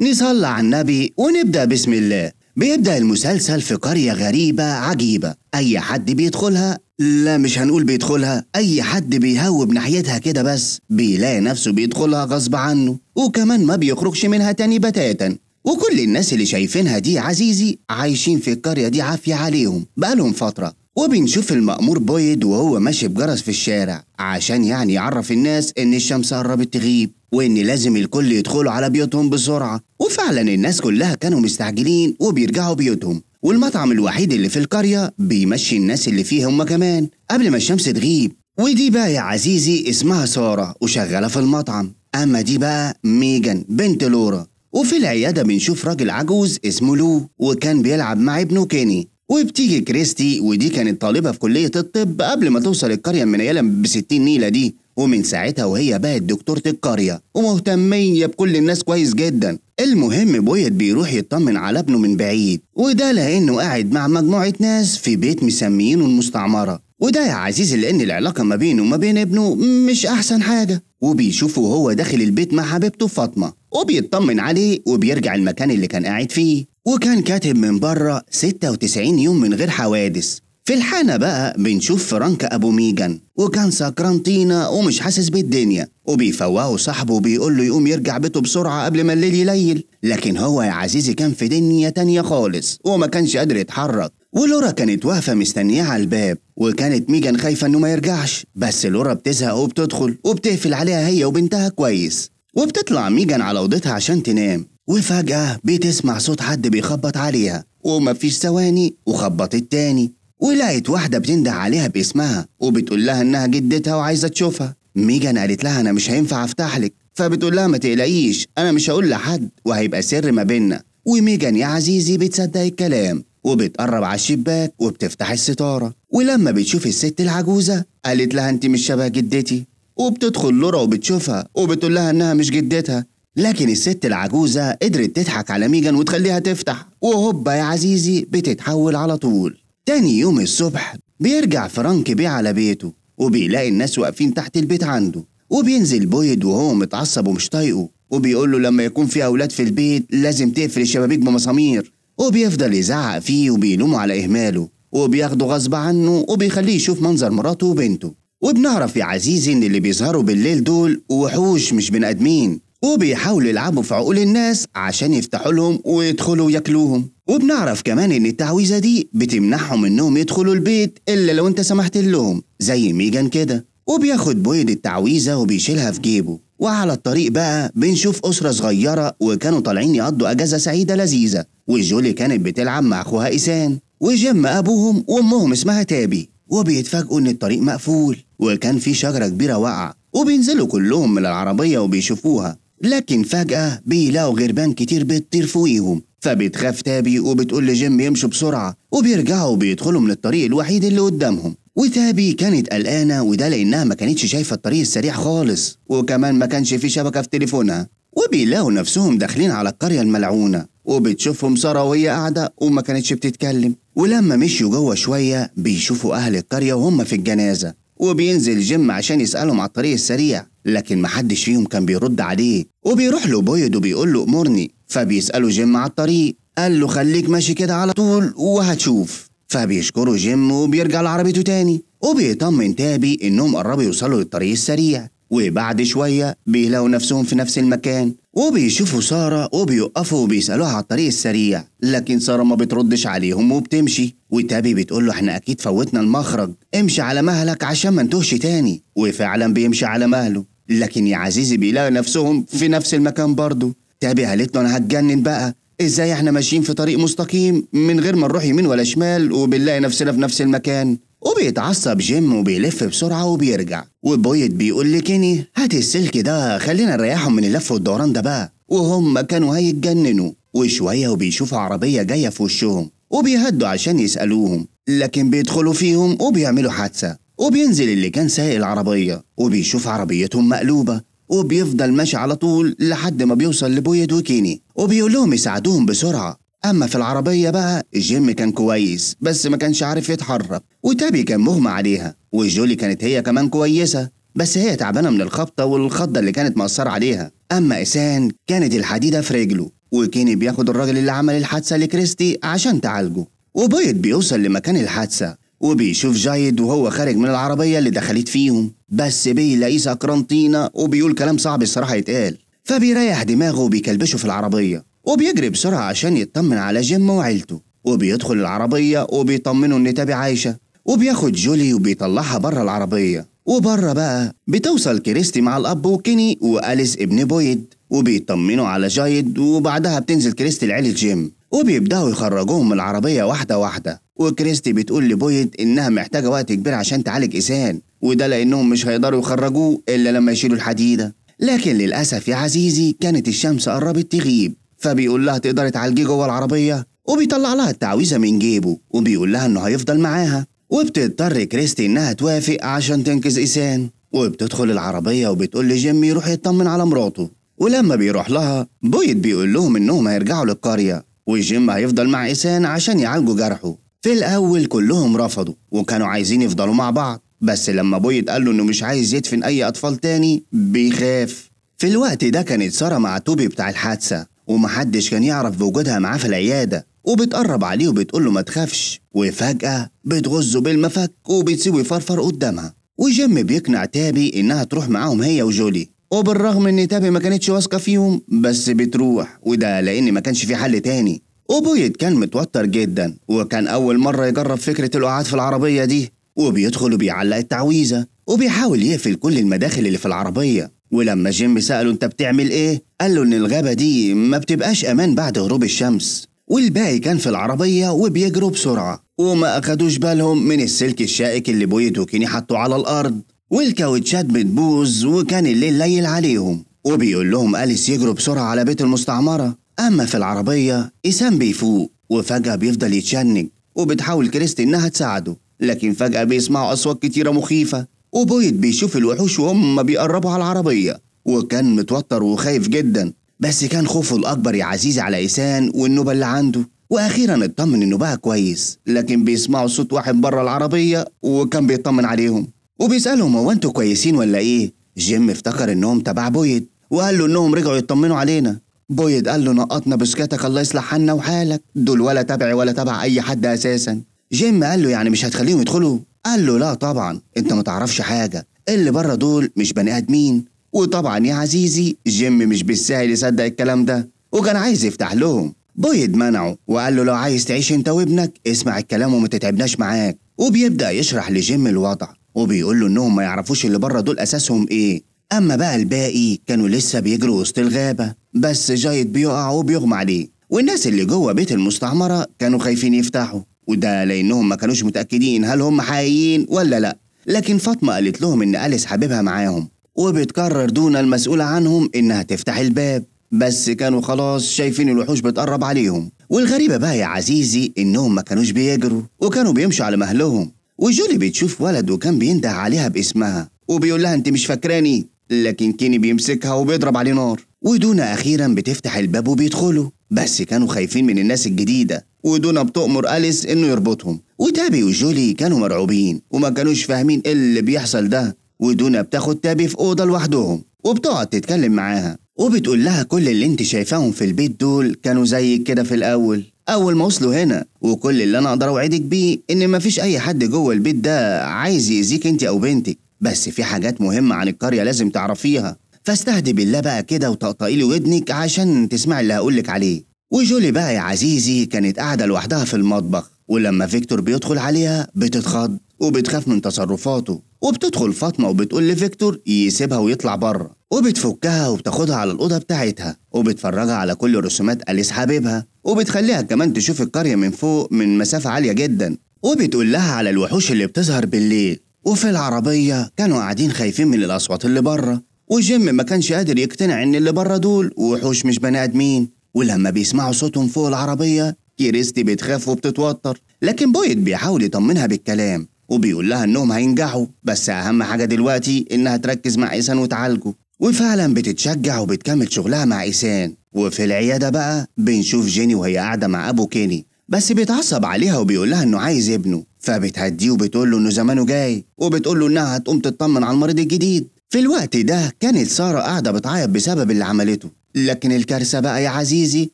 نصلى على النبي ونبدأ بسم الله بيبدأ المسلسل في قرية غريبة عجيبة أي حد بيدخلها لا مش هنقول بيدخلها أي حد بيهوب ناحيتها كده بس بيلاقي نفسه بيدخلها غصب عنه وكمان ما بيخرجش منها تاني بتاتا وكل الناس اللي شايفينها دي عزيزي عايشين في القرية دي عافية عليهم بقالهم فترة وبنشوف المأمور بويد وهو ماشي بجرس في الشارع عشان يعني يعرف الناس إن الشمس قربت تغيب وإن لازم الكل يدخلوا على بيوتهم بسرعة وفعلا الناس كلها كانوا مستعجلين وبيرجعوا بيوتهم والمطعم الوحيد اللي في القرية بيمشي الناس اللي فيه هم كمان قبل ما الشمس تغيب ودي بقى يا عزيزي اسمها سارة وشغالة في المطعم أما دي بقى ميجان بنت لورا وفي العيادة بنشوف راجل عجوز اسمه لو وكان بيلعب مع ابنه كيني وبتيجي كريستي ودي كانت طالبة في كلية الطب قبل ما توصل القرية المنيلة بستين نيلة دي ومن ساعتها وهي بقت دكتورة القرية ومهتمية بكل الناس كويس جدا المهم بويت بيروح يطمن على ابنه من بعيد وده لأنه قاعد مع مجموعة ناس في بيت مسميينه المستعمرة وده يا عزيزي لأن العلاقة ما بينه وما بين ابنه مش أحسن حاجة وبيشوفه وهو داخل البيت مع حبيبته فاطمة وبيطمن عليه وبيرجع المكان اللي كان قاعد فيه وكان كاتب من بره 96 يوم من غير حوادث في الحانة بقى بنشوف فرانك أبو ميجان وكان سكرانتينا ومش حاسس بالدنيا وبيفوقه صاحبه وبيقول له يقوم يرجع بيته بسرعة قبل ما الليل يليل لكن هو يا عزيزي كان في دنيا تانية خالص وما كانش قادر يتحرك ولورا كانت واقفة مستنياه على الباب وكانت ميجان خايفة إنه ما يرجعش بس لورا بتزهق وبتدخل وبتقفل عليها هي وبنتها كويس وبتطلع ميجان على أوضتها عشان تنام وفجأة بتسمع صوت حد بيخبط عليها ومفيش ثواني وخبطت تاني ولقت واحدة بتنده عليها باسمها وبتقول لها إنها جدتها وعايزة تشوفها ميجان قالت لها أنا مش هينفع أفتح لك فبتقول لها ما تقلقيش أنا مش هقول لحد وهيبقى سر ما بينا وميجان يا عزيزي بتصدق الكلام وبتقرب على الشباك وبتفتح الستارة ولما بتشوف الست العجوزة قالت لها أنت مش شبه جدتي وبتدخل لورا وبتشوفها وبتقول لها إنها مش جدتها لكن الست العجوزة قدرت تضحك على ميجان وتخليها تفتح وهوبا يا عزيزي بتتحول على طول تاني يوم الصبح بيرجع فرانك بيه على بيته وبيلاقي الناس واقفين تحت البيت عنده وبينزل بويد وهو متعصب ومش طايقه وبيقول له لما يكون في أولاد في البيت لازم تقفل الشبابيك بمسامير وبيفضل يزعق فيه وبيلومه على إهماله وبياخده غصب عنه وبيخليه يشوف منظر مراته وبنته وبنعرف يا عزيزي إن اللي بيظهروا بالليل دول وحوش مش بني آدمين وبيحاولوا يلعبوا في عقول الناس عشان يفتحوا لهم ويدخلوا ياكلوهم وبنعرف كمان ان التعويذه دي بتمنعهم انهم يدخلوا البيت الا لو انت سمحت لهم زي ميجان كده وبياخد بويد التعويذه وبيشيلها في جيبه وعلى الطريق بقى بنشوف اسره صغيره وكانوا طالعين يقضوا اجازه سعيده لذيذه وجولي كانت بتلعب مع اخوها ايسان وجيم ابوهم وامهم اسمها تابي وبيتفاجئوا ان الطريق مقفول وكان في شجره كبيره واقعه وبينزلوا كلهم من العربيه وبيشوفوها لكن فجأة بيلاقوا غربان كتير بتطير فوقيهم فبتخاف تابي وبتقول لجيم يمشوا بسرعة وبيرجعوا بيدخلوا من الطريق الوحيد اللي قدامهم وتابي كانت قلقانة وده لأنها ما كانتش شايفة الطريق السريع خالص وكمان ما كانش في شبكة في تليفونها وبيلاقوا نفسهم داخلين على القرية الملعونة وبتشوفهم سارة وهي قاعدة وما كانتش بتتكلم ولما مشيوا جوه شوية بيشوفوا أهل القرية وهم في الجنازة وبينزل جيم عشان يسألهم على الطريق السريع لكن محدش فيهم كان بيرد عليه وبيروح له بويد وبيقول له أمرني فبيسأله جيم على الطريق قال له خليك ماشي كده على طول وهتشوف فبيشكره جيم وبيرجع لعربيته تاني وبيطمن تابي انهم قربوا يوصلوا للطريق السريع وبعد شوية بيلاقوا نفسهم في نفس المكان وبيشوفوا سارة وبيوقفوا وبيسألوها على الطريق السريع لكن سارة ما بتردش عليهم وبتمشي وتابي بتقول له احنا أكيد فوتنا المخرج امشي على مهلك عشان ما نتوهش تاني وفعلا بيمشي على مهله لكن يا عزيزي بيلاقوا نفسهم في نفس المكان برضه تابي قالت له أنا هتجنن بقى ازاي احنا ماشيين في طريق مستقيم من غير ما نروح يمين ولا شمال وبنلاقي نفسنا في نفس المكان وبيتعصب جيم وبيلف بسرعة وبيرجع وبويت بيقول لكيني هات السلك ده خلينا نريحهم من اللف والدوران ده بقى وهم كانوا هيتجننوا وشوية وبيشوفوا عربية جاية في وشهم وبيهدوا عشان يسألوهم لكن بيدخلوا فيهم وبيعملوا حادثة وبينزل اللي كان سايق العربية وبيشوف عربيتهم مقلوبة وبيفضل ماشي على طول لحد ما بيوصل لبويد وكيني وبيقول لهم يساعدوهم بسرعة أما في العربية بقى جيم كان كويس بس ما كانش عارف يتحرك وتابي كان مغمى عليها وجولي كانت هي كمان كويسة بس هي تعبانة من الخبطة والخضة اللي كانت مأثرة عليها أما إسان كانت الحديدة في رجله وكيني بياخد الراجل اللي عمل الحادثة لكريستي عشان تعالجه وبايد بيوصل لمكان الحادثة وبيشوف جايد وهو خارج من العربية اللي دخلت فيهم بس بيلاقيه سكران طينة وبيقول كلام صعب الصراحة يتقال فبيريح دماغه وبيكلبشه في العربية وبيجري بسرعة عشان يطمن على جيم وعيلته وبيدخل العربية وبيطمنوا إن تابي عايشة وبياخد جولي وبيطلعها بره العربية وبره بقى بتوصل كريستي مع الأب وكيني وأليس ابن بويد وبيطمنوا على جايد وبعدها بتنزل كريستي لعيلة جيم وبيبدأوا يخرجوهم من العربية واحدة واحدة وكريستي بتقول لبويد إنها محتاجة وقت كبير عشان تعالج إيسان وده لأنهم مش هيقدروا يخرجوه إلا لما يشيلوا الحديدة لكن للأسف يا عزيزي كانت الشمس قربت تغيب فبيقول لها تقدري تعالجيه جوه العربية وبيطلع لها التعويذة من جيبه وبيقول لها إنه هيفضل معاها وبتضطر كريستي إنها توافق عشان تنقذ إيسان وبتدخل العربية وبتقول لجيمي يروح يطمن على مراته ولما بيروح لها بويد بيقول لهم إنهم هيرجعوا للقرية وجيم هيفضل مع إيسان عشان يعالجوا جرحه في الأول كلهم رفضوا وكانوا عايزين يفضلوا مع بعض بس لما بويد قال له إنه مش عايز يدفن أي أطفال تاني بيخاف في الوقت ده كانت سارة مع توبي بتاع الحادثة ومحدش كان يعرف بوجودها معاه في العيادة وبتقرب عليه وبتقول له ما تخافش وفجأة بتغزه بالمفك وبتسيبه يفرفر قدامها وجيم بيقنع تابي إنها تروح معاهم هي وجولي وبالرغم إن تابي ما كانتش واثقة فيهم بس بتروح وده لأن ما كانش في حل تاني وبويد كان متوتر جدا وكان أول مرة يجرب فكرة القعاد في العربية دي وبيدخل وبيعلق التعويذة وبيحاول يقفل كل المداخل اللي في العربية ولما جيم سأله انت بتعمل ايه قال له ان الغابة دي ما بتبقاش امان بعد غروب الشمس والباقي كان في العربية وبيجروا بسرعة وما أخدوش بالهم من السلك الشائك اللي بويت وكيني حطوه على الأرض والكاوتشات بتبوظ وكان الليل ليل عليهم وبيقول لهم أليس يجروا بسرعة على بيت المستعمرة أما في العربية إسام بيفوق وفجأة بيفضل يتشنج وبتحاول كريستي إنها تساعده لكن فجأة بيسمعوا أصوات كتيرة مخيفة وبيض بيشوف الوحوش وهم بيقربوا على العربية وكان متوتر وخايف جدا بس كان خوفه الأكبر يا عزيز على إيسان والنوبة اللي عنده وأخيرا اطمن إنه بقى كويس لكن بيسمعوا صوت واحد بره العربية وكان بيطمن عليهم وبيسألهم هو أنتوا كويسين ولا إيه؟ جيم افتكر إنهم تبع بويد وقال له إنهم رجعوا يطمنوا علينا بويد قال له نقطنا بسكاتك الله يصلح حالنا وحالك دول ولا تبعي ولا تبع أي حد أساسا جيم قال له يعني مش هتخليهم يدخلوا قال له لا طبعا انت ما تعرفش حاجه اللي بره دول مش بني ادمين وطبعا يا عزيزي جيم مش بالسهل يصدق الكلام ده وكان عايز يفتح لهم بويد منعه وقال له لو عايز تعيش انت وابنك اسمع الكلام وما تتعبناش معاك وبيبدا يشرح لجيم الوضع وبيقول له انهم ما يعرفوش اللي بره دول اساسهم ايه اما بقى الباقي كانوا لسه بيجروا وسط الغابه بس جايد بيقع وبيغمى عليه والناس اللي جوه بيت المستعمره كانوا خايفين يفتحوا وده لأنهم ما كانوش متأكدين هل هم حقيقيين ولا لأ لكن فاطمة قالت لهم إن أليس حبيبها معاهم وبتكرر دونا المسؤولة عنهم إنها تفتح الباب بس كانوا خلاص شايفين الوحوش بتقرب عليهم والغريبة بقى يا عزيزي إنهم ما كانوش بيجروا وكانوا بيمشوا على مهلهم وجولي بتشوف ولد وكان بينده عليها باسمها وبيقول لها أنت مش فاكراني لكن كيني بيمسكها وبيضرب عليه نار ودونا أخيرا بتفتح الباب وبيدخلوا بس كانوا خايفين من الناس الجديدة ودونا بتؤمر أليس إنه يربطهم وتابي وجولي كانوا مرعوبين وما كانوش فاهمين إيه اللي بيحصل ده ودونا بتاخد تابي في أوضة لوحدهم وبتقعد تتكلم معاها وبتقول لها كل اللي انت شايفاهم في البيت دول كانوا زيك كده في الأول أول ما وصلوا هنا وكل اللي أنا أقدر أوعدك بيه إن مفيش أي حد جوه البيت ده عايز يأذيك أنت أو بنتك بس في حاجات مهمة عن القرية لازم تعرفيها فاستهدي بالله بقى كده وطقطقي لي ودنك عشان تسمعي اللي لك عليه وجولي بقى يا عزيزي كانت قاعدة لوحدها في المطبخ ولما فيكتور بيدخل عليها بتتخض وبتخاف من تصرفاته وبتدخل فاطمة وبتقول لفيكتور يسيبها ويطلع بره وبتفكها وبتاخدها على الأوضة بتاعتها وبتفرجها على كل رسومات أليس حبيبها وبتخليها كمان تشوف القرية من فوق من مسافة عالية جدا وبتقول لها على الوحوش اللي بتظهر بالليل وفي العربية كانوا قاعدين خايفين من الأصوات اللي بره وجيم ما كانش قادر يقتنع ان اللي بره دول وحوش مش بني ادمين ولما بيسمعوا صوتهم فوق العربيه كيريستي بتخاف وبتتوتر لكن بويد بيحاول يطمنها بالكلام وبيقول لها انهم هينجحوا بس اهم حاجه دلوقتي انها تركز مع ايسان وتعالجه وفعلا بتتشجع وبتكمل شغلها مع ايسان وفي العياده بقى بنشوف جيني وهي قاعده مع ابو كيني بس بيتعصب عليها وبيقول لها انه عايز ابنه فبتهديه وبتقول له انه زمانه جاي وبتقول له انها هتقوم تطمن على المريض الجديد في الوقت ده كانت سارة قاعدة بتعيط بسبب اللي عملته لكن الكارثة بقى يا عزيزي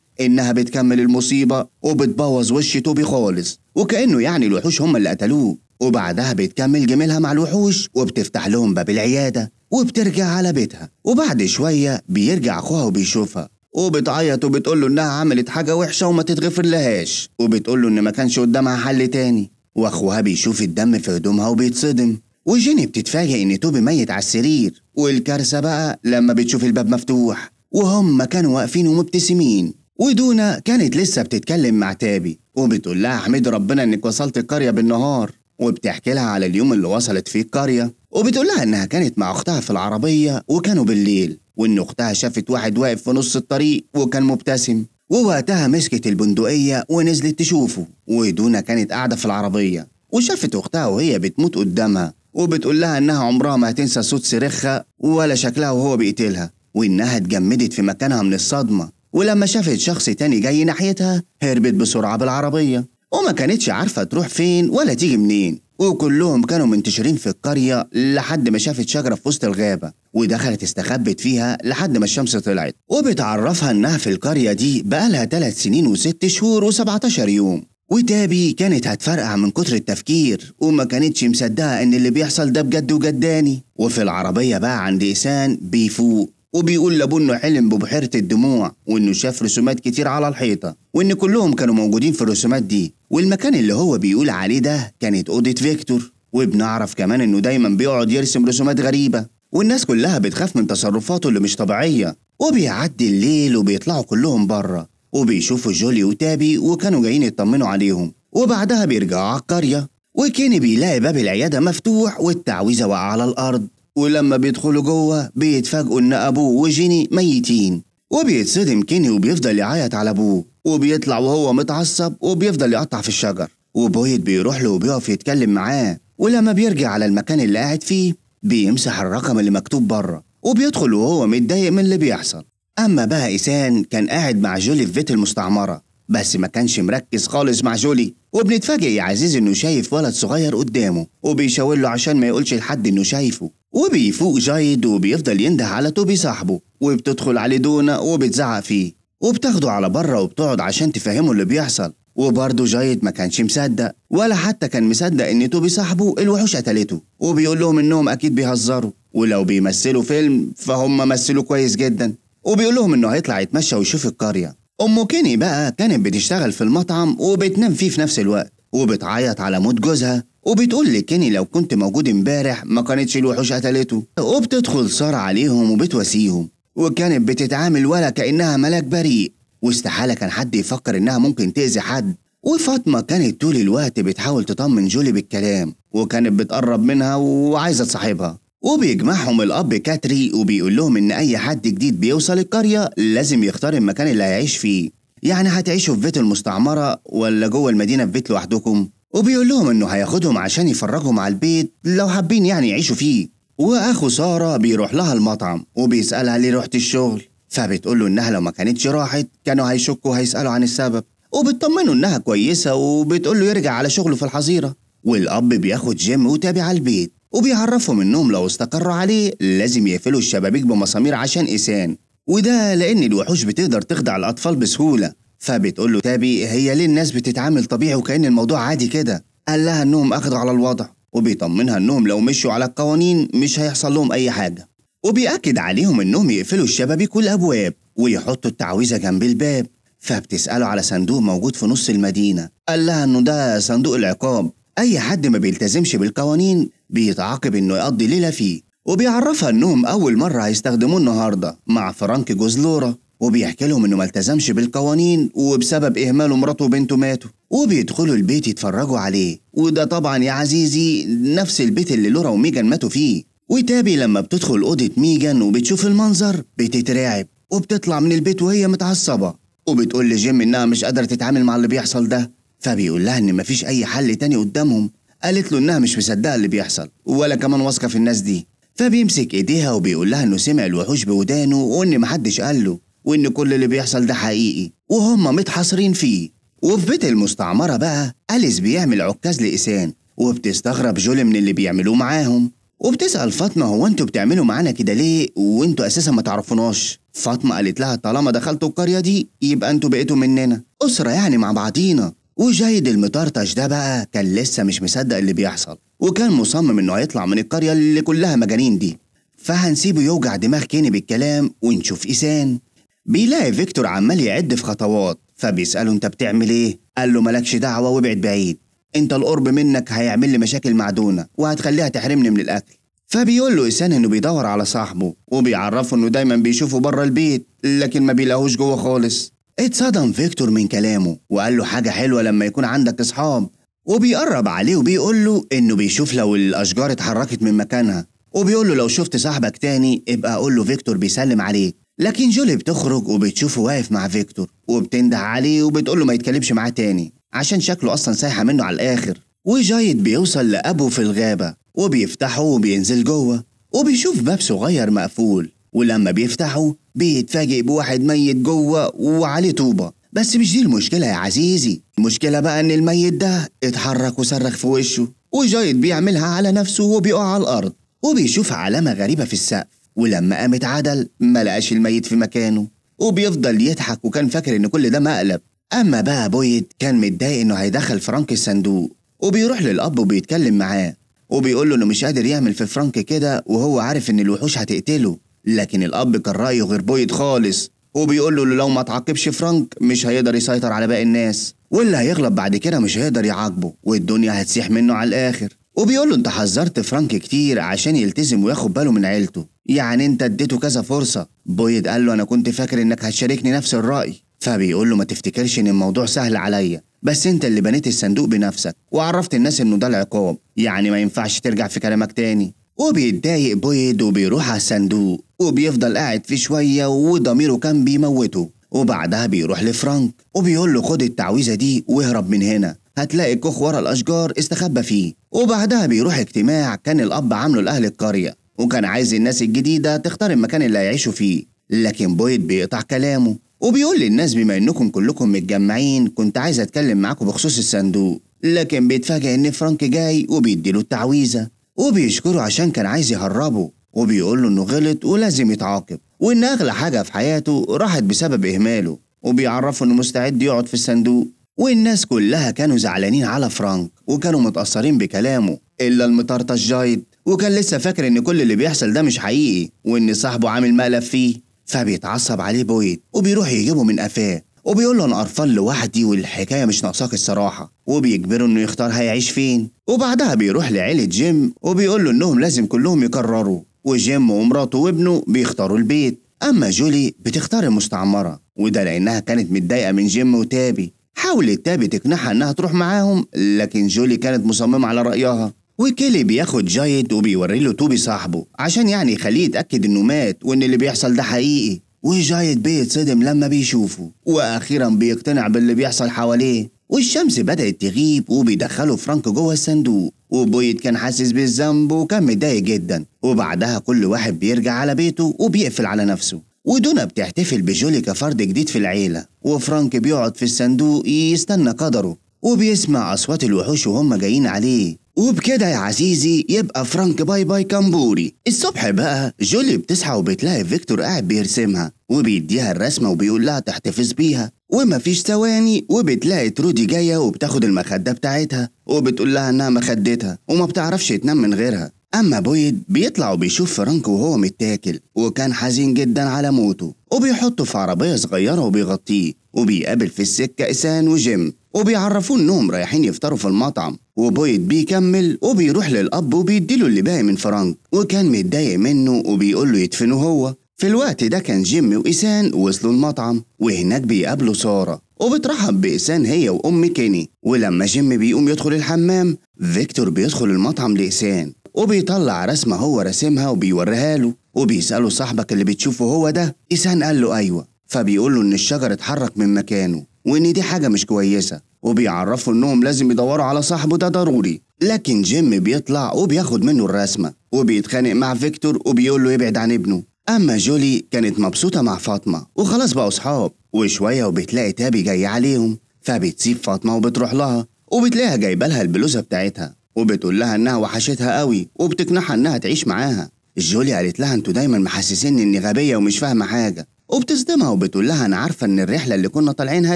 إنها بتكمل المصيبة وبتبوظ وش توبي خالص وكأنه يعني الوحوش هم اللي قتلوه وبعدها بتكمل جميلها مع الوحوش وبتفتح لهم باب العيادة وبترجع على بيتها وبعد شوية بيرجع أخوها وبيشوفها وبتعيط وبتقول له إنها عملت حاجة وحشة وما تتغفر لهاش وبتقول له إن ما كانش قدامها حل تاني وأخوها بيشوف الدم في هدومها وبيتصدم وجيني بتتفاجئ إن توبي ميت على السرير والكارثة بقى لما بتشوف الباب مفتوح وهم كانوا واقفين ومبتسمين ودونا كانت لسه بتتكلم مع تابي وبتقول لها احمد ربنا انك وصلت القرية بالنهار وبتحكي لها على اليوم اللي وصلت فيه القرية وبتقول لها انها كانت مع اختها في العربية وكانوا بالليل وان اختها شافت واحد واقف في نص الطريق وكان مبتسم ووقتها مسكت البندقية ونزلت تشوفه ودونا كانت قاعدة في العربية وشافت اختها وهي بتموت قدامها وبتقول لها إنها عمرها ما هتنسى صوت صريخها ولا شكلها وهو بيقتلها وإنها اتجمدت في مكانها من الصدمة ولما شافت شخص تاني جاي ناحيتها هربت بسرعة بالعربية وما كانتش عارفة تروح فين ولا تيجي منين وكلهم كانوا منتشرين في القرية لحد ما شافت شجرة في وسط الغابة ودخلت استخبت فيها لحد ما الشمس طلعت وبتعرفها إنها في القرية دي بقالها 3 سنين و6 شهور و17 يوم وتابي كانت هتفرقع من كتر التفكير وما كانتش مصدقة إن اللي بيحصل ده بجد وجداني وفي العربية بقى عند إيسان بيفوق وبيقول لابوه إنه حلم ببحيرة الدموع وإنه شاف رسومات كتير على الحيطة وإن كلهم كانوا موجودين في الرسومات دي والمكان اللي هو بيقول عليه ده كانت أوضة فيكتور وبنعرف كمان إنه دايما بيقعد يرسم رسومات غريبة والناس كلها بتخاف من تصرفاته اللي مش طبيعية وبيعدي الليل وبيطلعوا كلهم بره وبيشوفوا جولي وتابي وكانوا جايين يطمنوا عليهم وبعدها بيرجعوا على القرية وكان بيلاقي باب العيادة مفتوح والتعويذة واقعة على الأرض ولما بيدخلوا جوه بيتفاجئوا إن أبوه وجيني ميتين وبيتصدم كيني وبيفضل يعيط على أبوه وبيطلع وهو متعصب وبيفضل يقطع في الشجر وبويد بيروح له وبيقف يتكلم معاه ولما بيرجع على المكان اللي قاعد فيه بيمسح الرقم اللي مكتوب بره وبيدخل وهو متضايق من اللي بيحصل أما بقى إيسان كان قاعد مع جولي في بيت المستعمرة بس ما كانش مركز خالص مع جولي وبنتفاجئ يا عزيز إنه شايف ولد صغير قدامه وبيشاور له عشان ما يقولش لحد إنه شايفه وبيفوق جايد وبيفضل ينده على توبي صاحبه وبتدخل عليه دونا وبتزعق فيه وبتاخده على بره وبتقعد عشان تفهمه اللي بيحصل وبرضه جايد ما كانش مصدق ولا حتى كان مصدق ان توبي صاحبه الوحوش قتلته وبيقول لهم انهم اكيد بيهزروا ولو بيمثلوا فيلم فهم مثلوا كويس جدا وبيقول لهم انه هيطلع يتمشى ويشوف القريه ام كيني بقى كانت بتشتغل في المطعم وبتنام فيه في نفس الوقت وبتعيط على موت جوزها وبتقول لكيني لو كنت موجود امبارح ما كانتش الوحوش قتلته وبتدخل سارة عليهم وبتواسيهم وكانت بتتعامل ولا كأنها ملاك بريء واستحالة كان حد يفكر إنها ممكن تأذي حد وفاطمة كانت طول الوقت بتحاول تطمن جولي بالكلام وكانت بتقرب منها وعايزة تصاحبها وبيجمعهم الأب كاتري وبيقول لهم إن أي حد جديد بيوصل القرية لازم يختار المكان اللي هيعيش فيه يعني هتعيشوا في بيت المستعمرة ولا جوه المدينة في بيت لوحدكم وبيقول لهم إنه هياخدهم عشان يفرجهم على البيت لو حابين يعني يعيشوا فيه وأخو سارة بيروح لها المطعم وبيسألها ليه رحت الشغل فبتقول له إنها لو ما كانتش راحت كانوا هيشكوا هيسألوا عن السبب وبتطمنه إنها كويسة وبتقول له يرجع على شغله في الحظيرة والأب بياخد جيم وتابع البيت وبيعرفهم انهم لو استقروا عليه لازم يقفلوا الشبابيك بمسامير عشان إسان وده لأن الوحوش بتقدر تخدع الأطفال بسهولة فبتقول له تابي هي ليه الناس بتتعامل طبيعي وكأن الموضوع عادي كده قال لها انهم أخدوا على الوضع وبيطمنها انهم لو مشوا على القوانين مش هيحصل لهم أي حاجة وبيأكد عليهم انهم يقفلوا الشبابيك والأبواب ويحطوا التعويذة جنب الباب فبتسأله على صندوق موجود في نص المدينة قال لها انه ده صندوق العقاب أي حد ما بيلتزمش بالقوانين بيتعاقب إنه يقضي ليلة فيه وبيعرفها إنهم أول مرة هيستخدموه النهاردة مع فرانك جوز لورا وبيحكي لهم إنه ملتزمش بالقوانين وبسبب إهماله مراته وبنته ماتوا وبيدخلوا البيت يتفرجوا عليه وده طبعا يا عزيزي نفس البيت اللي لورا وميجان ماتوا فيه وتابي لما بتدخل أوضة ميجان وبتشوف المنظر بتترعب وبتطلع من البيت وهي متعصبة وبتقول لجيم إنها مش قادرة تتعامل مع اللي بيحصل ده فبيقول لها إن مفيش أي حل تاني قدامهم قالت له انها مش مصدقه اللي بيحصل ولا كمان واثقه في الناس دي فبيمسك ايديها وبيقول لها انه سمع الوحوش بودانه وان محدش قال له وان كل اللي بيحصل ده حقيقي وهم متحاصرين فيه وفي بيت المستعمره بقى اليس بيعمل عكاز لإسان وبتستغرب جولي من اللي بيعملوه معاهم وبتسأل فاطمة هو انتوا بتعملوا معانا كده ليه وانتوا اساسا ما تعرفوناش فاطمة قالت لها طالما دخلتوا القرية دي يبقى انتوا بقيتوا مننا أسرة يعني مع بعضينا وجيد المطرطش ده بقى كان لسه مش مصدق اللي بيحصل وكان مصمم انه هيطلع من القرية اللي كلها مجانين دي فهنسيبه يوجع دماغ كيني بالكلام ونشوف إيسان بيلاقي فيكتور عمال يعد في خطوات فبيسأله انت بتعمل ايه؟ قال له مالكش دعوة وابعد بعيد انت القرب منك هيعمل لي مشاكل معدونة وهتخليها تحرمني من الأكل فبيقول له إيسان انه بيدور على صاحبه وبيعرفه انه دايما بيشوفه بره البيت لكن ما بيلاقوش جوه خالص ايه اتصدم فيكتور من كلامه وقال له حاجة حلوة لما يكون عندك أصحاب وبيقرب عليه وبيقول له إنه بيشوف لو الأشجار اتحركت من مكانها وبيقول له لو شفت صاحبك تاني ابقى قول له فيكتور بيسلم عليك لكن جولي بتخرج وبتشوفه واقف مع فيكتور وبتنده عليه وبتقول له ما يتكلمش معاه تاني عشان شكله أصلا سايحة منه على الآخر وجايد بيوصل لأبوه في الغابة وبيفتحه وبينزل جوه وبيشوف باب صغير مقفول ولما بيفتحوا بيتفاجئ بواحد ميت جوه وعليه طوبة بس مش دي المشكلة يا عزيزي المشكلة بقى إن الميت ده اتحرك وصرخ في وشه وجايد بيعملها على نفسه وبيقع على الأرض وبيشوف علامة غريبة في السقف ولما قامت عدل ما لقاش الميت في مكانه وبيفضل يضحك وكان فاكر إن كل ده مقلب أما بقى بويت كان متضايق إنه هيدخل فرانك الصندوق وبيروح للأب وبيتكلم معاه وبيقول له إنه مش قادر يعمل في فرانك كده وهو عارف إن الوحوش هتقتله لكن الأب كان رأيه غير بويد خالص وبيقول له لو ما تعاقبش فرانك مش هيقدر يسيطر على باقي الناس واللي هيغلب بعد كده مش هيقدر يعاقبه والدنيا هتسيح منه على الآخر وبيقول له انت حذرت فرانك كتير عشان يلتزم وياخد باله من عيلته يعني انت اديته كذا فرصة بويد قال له انا كنت فاكر انك هتشاركني نفس الرأي فبيقول له ما تفتكرش ان الموضوع سهل عليا بس انت اللي بنيت الصندوق بنفسك وعرفت الناس انه ده العقاب يعني ما ينفعش ترجع في كلامك تاني وبيتضايق بيض وبيروح على الصندوق وبيفضل قاعد فيه شوية وضميره كان بيموته وبعدها بيروح لفرانك وبيقول له خد التعويذة دي واهرب من هنا هتلاقي الكوخ ورا الأشجار استخبى فيه وبعدها بيروح اجتماع كان الأب عامله لأهل القرية وكان عايز الناس الجديدة تختار المكان اللي هيعيشوا فيه لكن بويد بيقطع كلامه وبيقول للناس بما انكم كلكم متجمعين كنت عايز اتكلم معاكم بخصوص الصندوق لكن بيتفاجئ ان فرانك جاي وبيديله التعويذه وبيشكره عشان كان عايز يهربه وبيقول له انه غلط ولازم يتعاقب وان اغلى حاجه في حياته راحت بسبب اهماله وبيعرفه انه مستعد يقعد في الصندوق والناس كلها كانوا زعلانين على فرانك وكانوا متأثرين بكلامه إلا المطرطش جايد وكان لسه فاكر إن كل اللي بيحصل ده مش حقيقي وإن صاحبه عامل مقلب فيه فبيتعصب عليه بويد وبيروح يجيبه من قفاه وبيقول له انا قرفان لوحدي والحكايه مش ناقصاك الصراحه وبيجبره انه يختار هيعيش فين وبعدها بيروح لعيله جيم وبيقول له انهم لازم كلهم يقرروا وجيم ومراته وابنه بيختاروا البيت اما جولي بتختار المستعمره وده لانها كانت متضايقه من جيم وتابي حاولت تابي تقنعها انها تروح معاهم لكن جولي كانت مصممه على رايها وكيلي بياخد جايد وبيوري له توبي صاحبه عشان يعني يخليه يتاكد انه مات وان اللي بيحصل ده حقيقي وجاي بيتصدم لما بيشوفه وأخيرا بيقتنع باللي بيحصل حواليه والشمس بدأت تغيب وبيدخلوا فرانك جوه الصندوق وبويد كان حاسس بالذنب وكان متضايق جدا وبعدها كل واحد بيرجع على بيته وبيقفل على نفسه ودونا بتحتفل بجولي كفرد جديد في العيلة وفرانك بيقعد في الصندوق يستنى قدره وبيسمع أصوات الوحوش وهم جايين عليه وبكده يا عزيزي يبقى فرانك باي باي كامبوري الصبح بقى جولي بتصحى وبتلاقي فيكتور قاعد بيرسمها وبيديها الرسمة وبيقول لها تحتفظ بيها ومفيش ثواني وبتلاقي ترودي جاية وبتاخد المخدة بتاعتها وبتقول لها انها مخدتها وما بتعرفش تنام من غيرها أما بويد بيطلع وبيشوف فرانك وهو متاكل وكان حزين جدا على موته وبيحطه في عربية صغيرة وبيغطيه وبيقابل في السكة إسان وجيم وبيعرفوه انهم رايحين يفطروا في المطعم وبويد بيكمل وبيروح للاب وبيديله اللي باقي من فرانك وكان متضايق منه وبيقول له يدفنه هو في الوقت ده كان جيمي وإيسان وصلوا المطعم وهناك بيقابلوا سارة وبترحب بإيسان هي وأم كيني ولما جيمي بيقوم يدخل الحمام فيكتور بيدخل المطعم لإيسان وبيطلع رسمة هو راسمها وبيوريها له وبيسأله صاحبك اللي بتشوفه هو ده إيسان قال له أيوة فبيقول له إن الشجر اتحرك من مكانه وإن دي حاجة مش كويسة وبيعرفوا إنهم لازم يدوروا على صاحبه ده ضروري لكن جيم بيطلع وبياخد منه الرسمة وبيتخانق مع فيكتور وبيقول له يبعد عن ابنه أما جولي كانت مبسوطة مع فاطمة وخلاص بقوا صحاب وشوية وبتلاقي تابي جاي عليهم فبتسيب فاطمة وبتروح لها وبتلاقيها جايبة لها البلوزة بتاعتها وبتقول لها إنها وحشتها قوي وبتقنعها إنها تعيش معاها جولي قالت لها انتوا دايما محسسيني اني غبيه ومش فاهمه حاجه وبتصدمها وبتقول لها أنا عارفة إن الرحلة اللي كنا طالعينها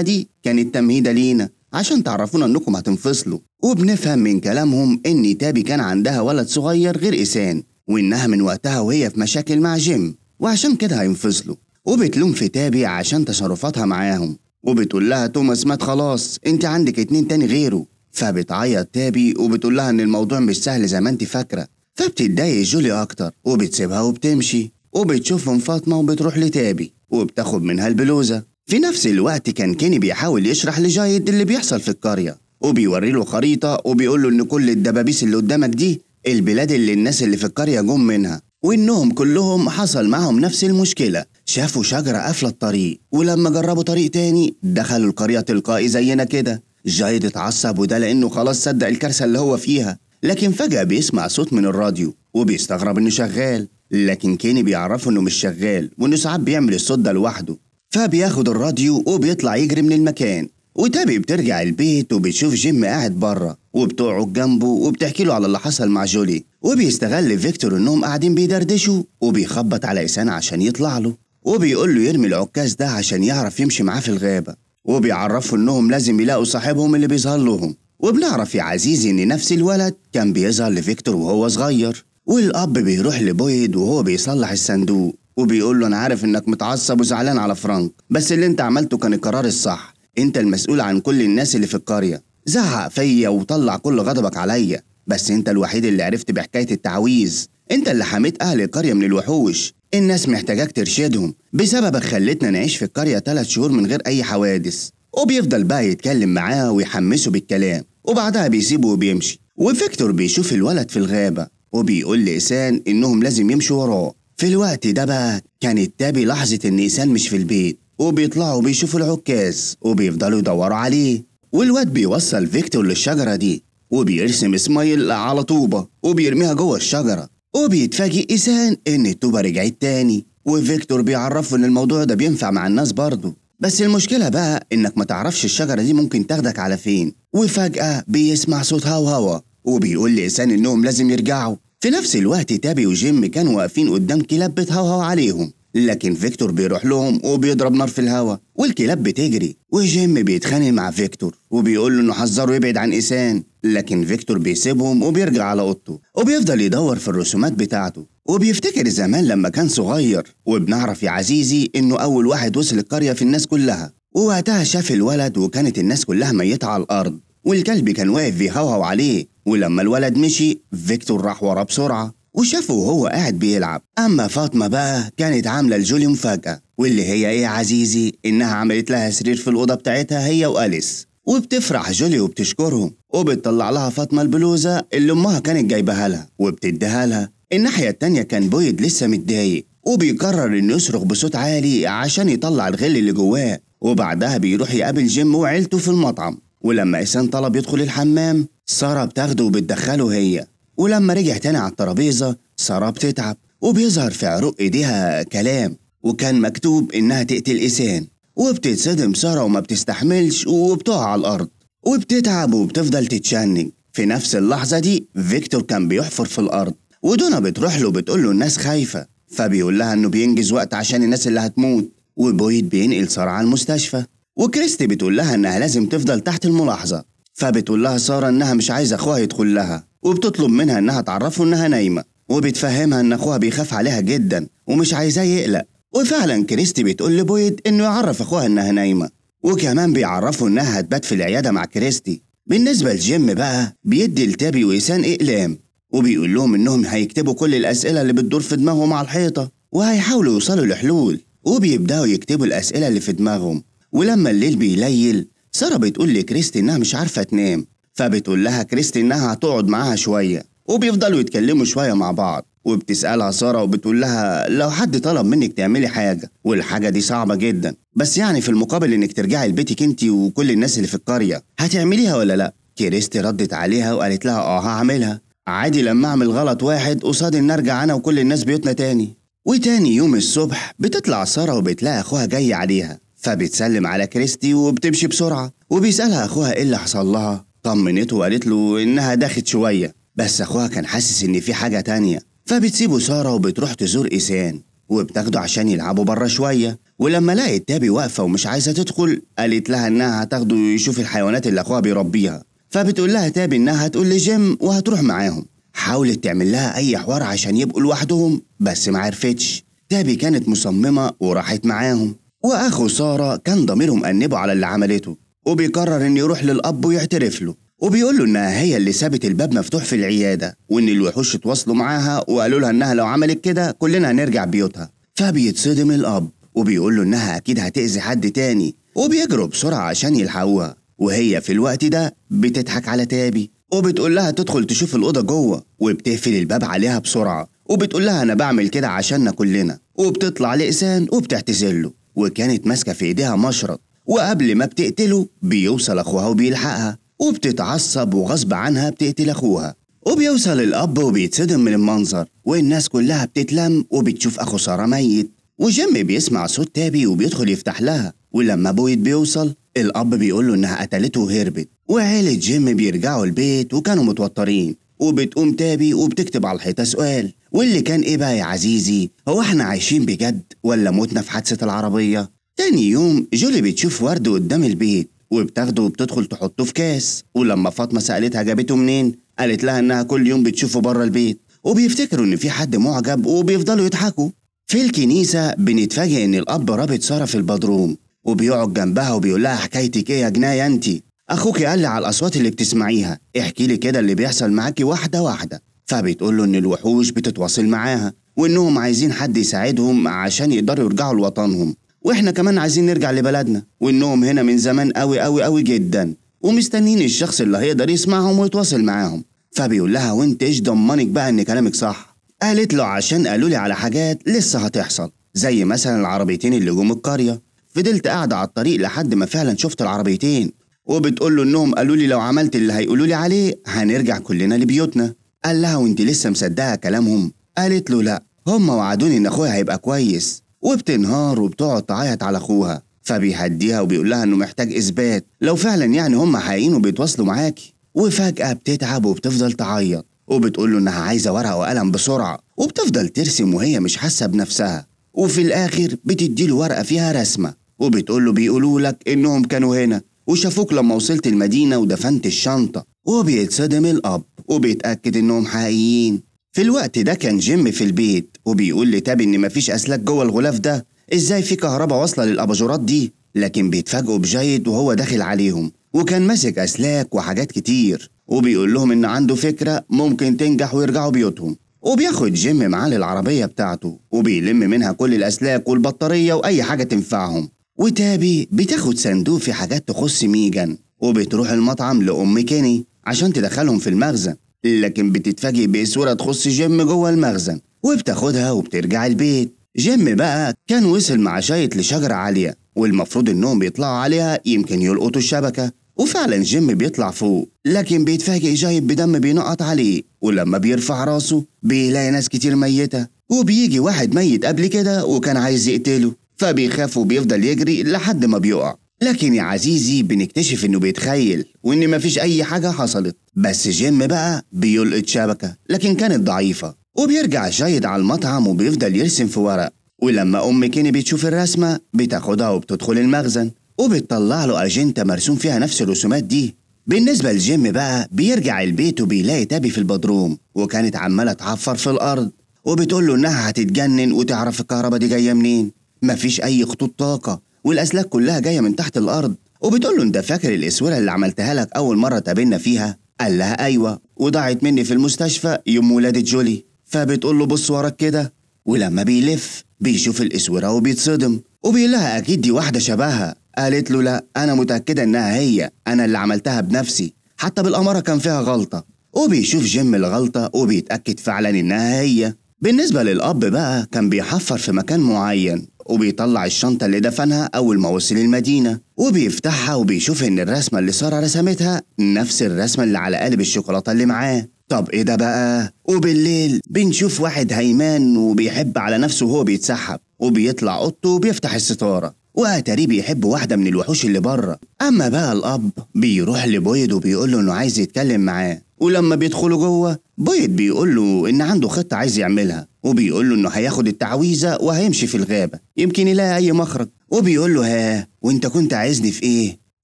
دي كانت تمهيدة لينا عشان تعرفونا إنكم هتنفصلوا وبنفهم من كلامهم إن تابي كان عندها ولد صغير غير إسان وإنها من وقتها وهي في مشاكل مع جيم وعشان كده هينفصلوا وبتلوم في تابي عشان تصرفاتها معاهم وبتقول لها توماس مات خلاص انت عندك اتنين تاني غيره فبتعيط تابي وبتقول لها ان الموضوع مش سهل زي ما انت فاكره فبتتضايق جولي اكتر وبتسيبها وبتمشي وبتشوفهم فاطمه وبتروح لتابي وبتاخد منها البلوزة في نفس الوقت كان كيني بيحاول يشرح لجايد اللي بيحصل في القرية وبيوري له خريطة وبيقول له إن كل الدبابيس اللي قدامك دي البلاد اللي الناس اللي في القرية جم منها وإنهم كلهم حصل معهم نفس المشكلة شافوا شجرة قافلة الطريق ولما جربوا طريق تاني دخلوا القرية تلقائي زينا كده جايد اتعصب وده لأنه خلاص صدق الكارثة اللي هو فيها لكن فجأة بيسمع صوت من الراديو وبيستغرب إنه شغال لكن كاني بيعرفه انه مش شغال وانه ساعات بيعمل الصوت ده لوحده فبياخد الراديو وبيطلع يجري من المكان وتابي بترجع البيت وبتشوف جيم قاعد بره وبتقعد جنبه وبتحكي له على اللي حصل مع جولي وبيستغل فيكتور انهم قاعدين بيدردشوا وبيخبط على إسان عشان يطلع له وبيقول له يرمي العكاز ده عشان يعرف يمشي معاه في الغابة وبيعرفه انهم لازم يلاقوا صاحبهم اللي بيظهر لهم وبنعرف يا عزيزي ان نفس الولد كان بيظهر لفيكتور وهو صغير والأب بيروح لبويد وهو بيصلح الصندوق وبيقول له أنا عارف إنك متعصب وزعلان على فرانك بس اللي أنت عملته كان القرار الصح أنت المسؤول عن كل الناس اللي في القرية زعق فيا وطلع كل غضبك عليا بس أنت الوحيد اللي عرفت بحكاية التعويذ أنت اللي حميت أهل القرية من الوحوش الناس محتاجاك ترشدهم بسببك خلتنا نعيش في القرية ثلاث شهور من غير أي حوادث وبيفضل بقى يتكلم معاه ويحمسه بالكلام وبعدها بيسيبه وبيمشي وفيكتور بيشوف الولد في الغابة وبيقول لإيسان إنهم لازم يمشوا وراه في الوقت ده بقى كانت تابي لحظة إن إيسان مش في البيت وبيطلعوا بيشوفوا العكاز وبيفضلوا يدوروا عليه والواد بيوصل فيكتور للشجرة دي وبيرسم اسمايل على طوبة وبيرميها جوه الشجرة وبيتفاجئ إيسان إن الطوبة رجعت تاني وفيكتور بيعرفه إن الموضوع ده بينفع مع الناس برضه بس المشكلة بقى إنك ما تعرفش الشجرة دي ممكن تاخدك على فين وفجأة بيسمع صوت هوا هوا وبيقول لإيسان إنهم لازم يرجعوا في نفس الوقت تابي وجيم كانوا واقفين قدام كلاب بتهوهو عليهم لكن فيكتور بيروح لهم وبيضرب نار في الهوا والكلاب بتجري وجيم بيتخانق مع فيكتور وبيقول له انه حذره يبعد عن إسان لكن فيكتور بيسيبهم وبيرجع على اوضته وبيفضل يدور في الرسومات بتاعته وبيفتكر زمان لما كان صغير وبنعرف يا عزيزي انه اول واحد وصل القرية في الناس كلها ووقتها شاف الولد وكانت الناس كلها ميتة على الارض والكلب كان واقف بيهوهو عليه ولما الولد مشي فيكتور راح وراه بسرعة وشافه وهو قاعد بيلعب أما فاطمة بقى كانت عاملة لجولي مفاجأة واللي هي إيه يا عزيزي إنها عملت لها سرير في الأوضة بتاعتها هي وأليس وبتفرح جولي وبتشكرهم وبتطلع لها فاطمة البلوزة اللي أمها كانت جايبها لها وبتديها لها الناحية التانية كان بويد لسه متضايق وبيقرر إنه يصرخ بصوت عالي عشان يطلع الغل اللي جواه وبعدها بيروح يقابل جيم وعيلته في المطعم ولما إيسان طلب يدخل الحمام سارة بتاخده وبتدخله هي ولما رجع تاني على الترابيزة سارة بتتعب وبيظهر في عروق ايديها كلام وكان مكتوب انها تقتل انسان وبتتصدم سارة وما بتستحملش وبتقع على الأرض وبتتعب وبتفضل تتشنج في نفس اللحظة دي فيكتور كان بيحفر في الأرض ودونا بتروح له بتقول له الناس خايفة فبيقول لها إنه بينجز وقت عشان الناس اللي هتموت وبويد بينقل سارة على المستشفى وكريستي بتقول لها إنها لازم تفضل تحت الملاحظة فبتقول لها سارة إنها مش عايزة أخوها يدخل لها وبتطلب منها إنها تعرفه إنها نايمة وبتفهمها إن أخوها بيخاف عليها جدا ومش عايزاه يقلق وفعلا كريستي بتقول لبويد إنه يعرف أخوها إنها نايمة وكمان بيعرفه إنها هتبات في العيادة مع كريستي بالنسبة لجيم بقى بيدي لتابي ويسان إقلام وبيقول لهم إنهم هيكتبوا كل الأسئلة اللي بتدور في دماغهم على الحيطة وهيحاولوا يوصلوا لحلول وبيبدأوا يكتبوا الأسئلة اللي في دماغهم ولما الليل بيليل سارة بتقول لكريستي إنها مش عارفة تنام فبتقول لها كريستي إنها هتقعد معاها شوية وبيفضلوا يتكلموا شوية مع بعض وبتسألها سارة وبتقول لها لو حد طلب منك تعملي حاجة والحاجة دي صعبة جدا بس يعني في المقابل إنك ترجعي لبيتك أنت وكل الناس اللي في القرية هتعمليها ولا لأ؟ كريستي ردت عليها وقالت لها آه هعملها عادي لما أعمل غلط واحد قصاد إن أرجع أنا وكل الناس بيوتنا تاني وتاني يوم الصبح بتطلع سارة وبتلاقي أخوها جاي عليها فبتسلم على كريستي وبتمشي بسرعة وبيسألها أخوها إيه اللي حصل لها طمنته وقالت له إنها داخت شوية بس أخوها كان حاسس إن في حاجة تانية فبتسيبه سارة وبتروح تزور إيسان وبتاخده عشان يلعبوا بره شوية ولما لقت تابي واقفة ومش عايزة تدخل قالت لها إنها هتاخده يشوف الحيوانات اللي أخوها بيربيها فبتقول لها تابي إنها هتقول لجيم وهتروح معاهم حاولت تعمل لها أي حوار عشان يبقوا لوحدهم بس معرفتش تابي كانت مصممة وراحت معاهم وأخو سارة كان ضميرهم أنبه على اللي عملته وبيقرر إنه يروح للأب ويعترف له وبيقول له إنها هي اللي سابت الباب مفتوح في العيادة وإن الوحوش اتواصلوا معاها وقالوا لها إنها لو عملت كده كلنا هنرجع بيوتها فبيتصدم الأب وبيقول له إنها أكيد هتأذي حد تاني وبيجروا بسرعة عشان يلحقوها وهي في الوقت ده بتضحك على تابي وبتقول لها تدخل تشوف الأوضة جوه وبتقفل الباب عليها بسرعة وبتقول لها أنا بعمل كده عشاننا كلنا وبتطلع لإسان وبتعتذر له وكانت ماسكة في ايديها مشرط وقبل ما بتقتله بيوصل اخوها وبيلحقها وبتتعصب وغصب عنها بتقتل اخوها وبيوصل الاب وبيتصدم من المنظر والناس كلها بتتلم وبتشوف اخو ساره ميت وجيم بيسمع صوت تابي وبيدخل يفتح لها ولما بويت بيوصل الاب بيقول له انها قتلته وهربت وعيلة جيم بيرجعوا البيت وكانوا متوترين وبتقوم تابي وبتكتب على الحيطه سؤال واللي كان ايه بقى يا عزيزي هو احنا عايشين بجد ولا موتنا في حادثة العربية تاني يوم جولي بتشوف ورد قدام البيت وبتاخده وبتدخل تحطه في كاس ولما فاطمة سألتها جابته منين قالت لها انها كل يوم بتشوفه بره البيت وبيفتكروا ان في حد معجب وبيفضلوا يضحكوا في الكنيسة بنتفاجئ ان الاب رابط سارة في البدروم وبيقعد جنبها وبيقول لها حكايتك ايه يا جناية أنتِ؟ اخوكي قال لي على الاصوات اللي بتسمعيها احكي لي كده اللي بيحصل معاكي واحده واحده فبتقول له إن الوحوش بتتواصل معاها وإنهم عايزين حد يساعدهم عشان يقدروا يرجعوا لوطنهم وإحنا كمان عايزين نرجع لبلدنا وإنهم هنا من زمان قوي قوي قوي جدا ومستنيين الشخص اللي هيقدر يسمعهم ويتواصل معاهم فبيقول لها وانت ايش ضمنك بقى ان كلامك صح قالت له عشان قالوا لي على حاجات لسه هتحصل زي مثلا العربيتين اللي جم القريه فضلت قاعده على الطريق لحد ما فعلا شفت العربيتين وبتقول له انهم قالوا لي لو عملت اللي هيقولوا لي عليه هنرجع كلنا لبيوتنا قال لها وانت لسه مصدقه كلامهم قالت له لا هم وعدوني ان اخوها هيبقى كويس وبتنهار وبتقعد تعيط على اخوها فبيهديها وبيقول لها انه محتاج اثبات لو فعلا يعني هم حقيقيين وبيتواصلوا معاكي وفجاه بتتعب وبتفضل تعيط وبتقول له انها عايزه ورقه وقلم بسرعه وبتفضل ترسم وهي مش حاسه بنفسها وفي الاخر بتدي له ورقه فيها رسمه وبتقول له بيقولوا لك انهم كانوا هنا وشافوك لما وصلت المدينه ودفنت الشنطه وبيتصدم الأب وبيتأكد إنهم حقيقيين في الوقت ده كان جيم في البيت وبيقول لتابي إن مفيش أسلاك جوه الغلاف ده إزاي في كهرباء واصلة للأباجورات دي لكن بيتفاجئوا بجايد وهو داخل عليهم وكان ماسك أسلاك وحاجات كتير وبيقول لهم إن عنده فكرة ممكن تنجح ويرجعوا بيوتهم وبياخد جيم معاه للعربية بتاعته وبيلم منها كل الأسلاك والبطارية وأي حاجة تنفعهم وتابي بتاخد صندوق في حاجات تخص ميجان وبتروح المطعم لأم كيني عشان تدخلهم في المخزن لكن بتتفاجئ بصورة تخص جيم جوه المخزن وبتاخدها وبترجع البيت جيم بقى كان وصل مع شايط لشجرة عالية والمفروض انهم بيطلعوا عليها يمكن يلقطوا الشبكة وفعلا جيم بيطلع فوق لكن بيتفاجئ جايب بدم بينقط عليه ولما بيرفع راسه بيلاقي ناس كتير ميتة وبيجي واحد ميت قبل كده وكان عايز يقتله فبيخاف وبيفضل يجري لحد ما بيقع لكن يا عزيزي بنكتشف انه بيتخيل وان مفيش اي حاجه حصلت بس جيم بقى بيلقط شبكه لكن كانت ضعيفه وبيرجع جيد على المطعم وبيفضل يرسم في ورق ولما ام كيني بتشوف الرسمه بتاخدها وبتدخل المخزن وبتطلع له اجنته مرسوم فيها نفس الرسومات دي بالنسبة لجيم بقى بيرجع البيت وبيلاقي تابي في البدروم وكانت عمالة تعفر في الأرض وبتقول له إنها هتتجنن وتعرف الكهرباء دي جاية منين مفيش أي خطوط طاقة والاسلاك كلها جايه من تحت الارض وبتقول له انت فاكر الاسوره اللي عملتها لك اول مره تقابلنا فيها قال لها ايوه وضاعت مني في المستشفى يوم ولاده جولي فبتقول له بص وراك كده ولما بيلف بيشوف الاسوره وبيتصدم وبيقول لها اكيد دي واحده شبهها قالت له لا انا متاكده انها هي انا اللي عملتها بنفسي حتى بالاماره كان فيها غلطه وبيشوف جيم الغلطه وبيتاكد فعلا انها هي بالنسبة للأب بقى كان بيحفر في مكان معين وبيطلع الشنطة اللي دفنها أول ما وصل المدينة وبيفتحها وبيشوف إن الرسمة اللي سارة رسمتها نفس الرسمة اللي على قالب الشوكولاتة اللي معاه طب إيه ده بقى؟ وبالليل بنشوف واحد هيمان وبيحب على نفسه وهو بيتسحب وبيطلع أوضته وبيفتح الستارة وأتاريه بيحب واحدة من الوحوش اللي بره أما بقى الأب بيروح لبويد وبيقول له إنه عايز يتكلم معاه ولما بيدخلوا جوه بيض بيقول له إن عنده خطة عايز يعملها وبيقول له إنه هياخد التعويذة وهيمشي في الغابة يمكن يلاقي أي مخرج وبيقول له ها وأنت كنت عايزني في إيه؟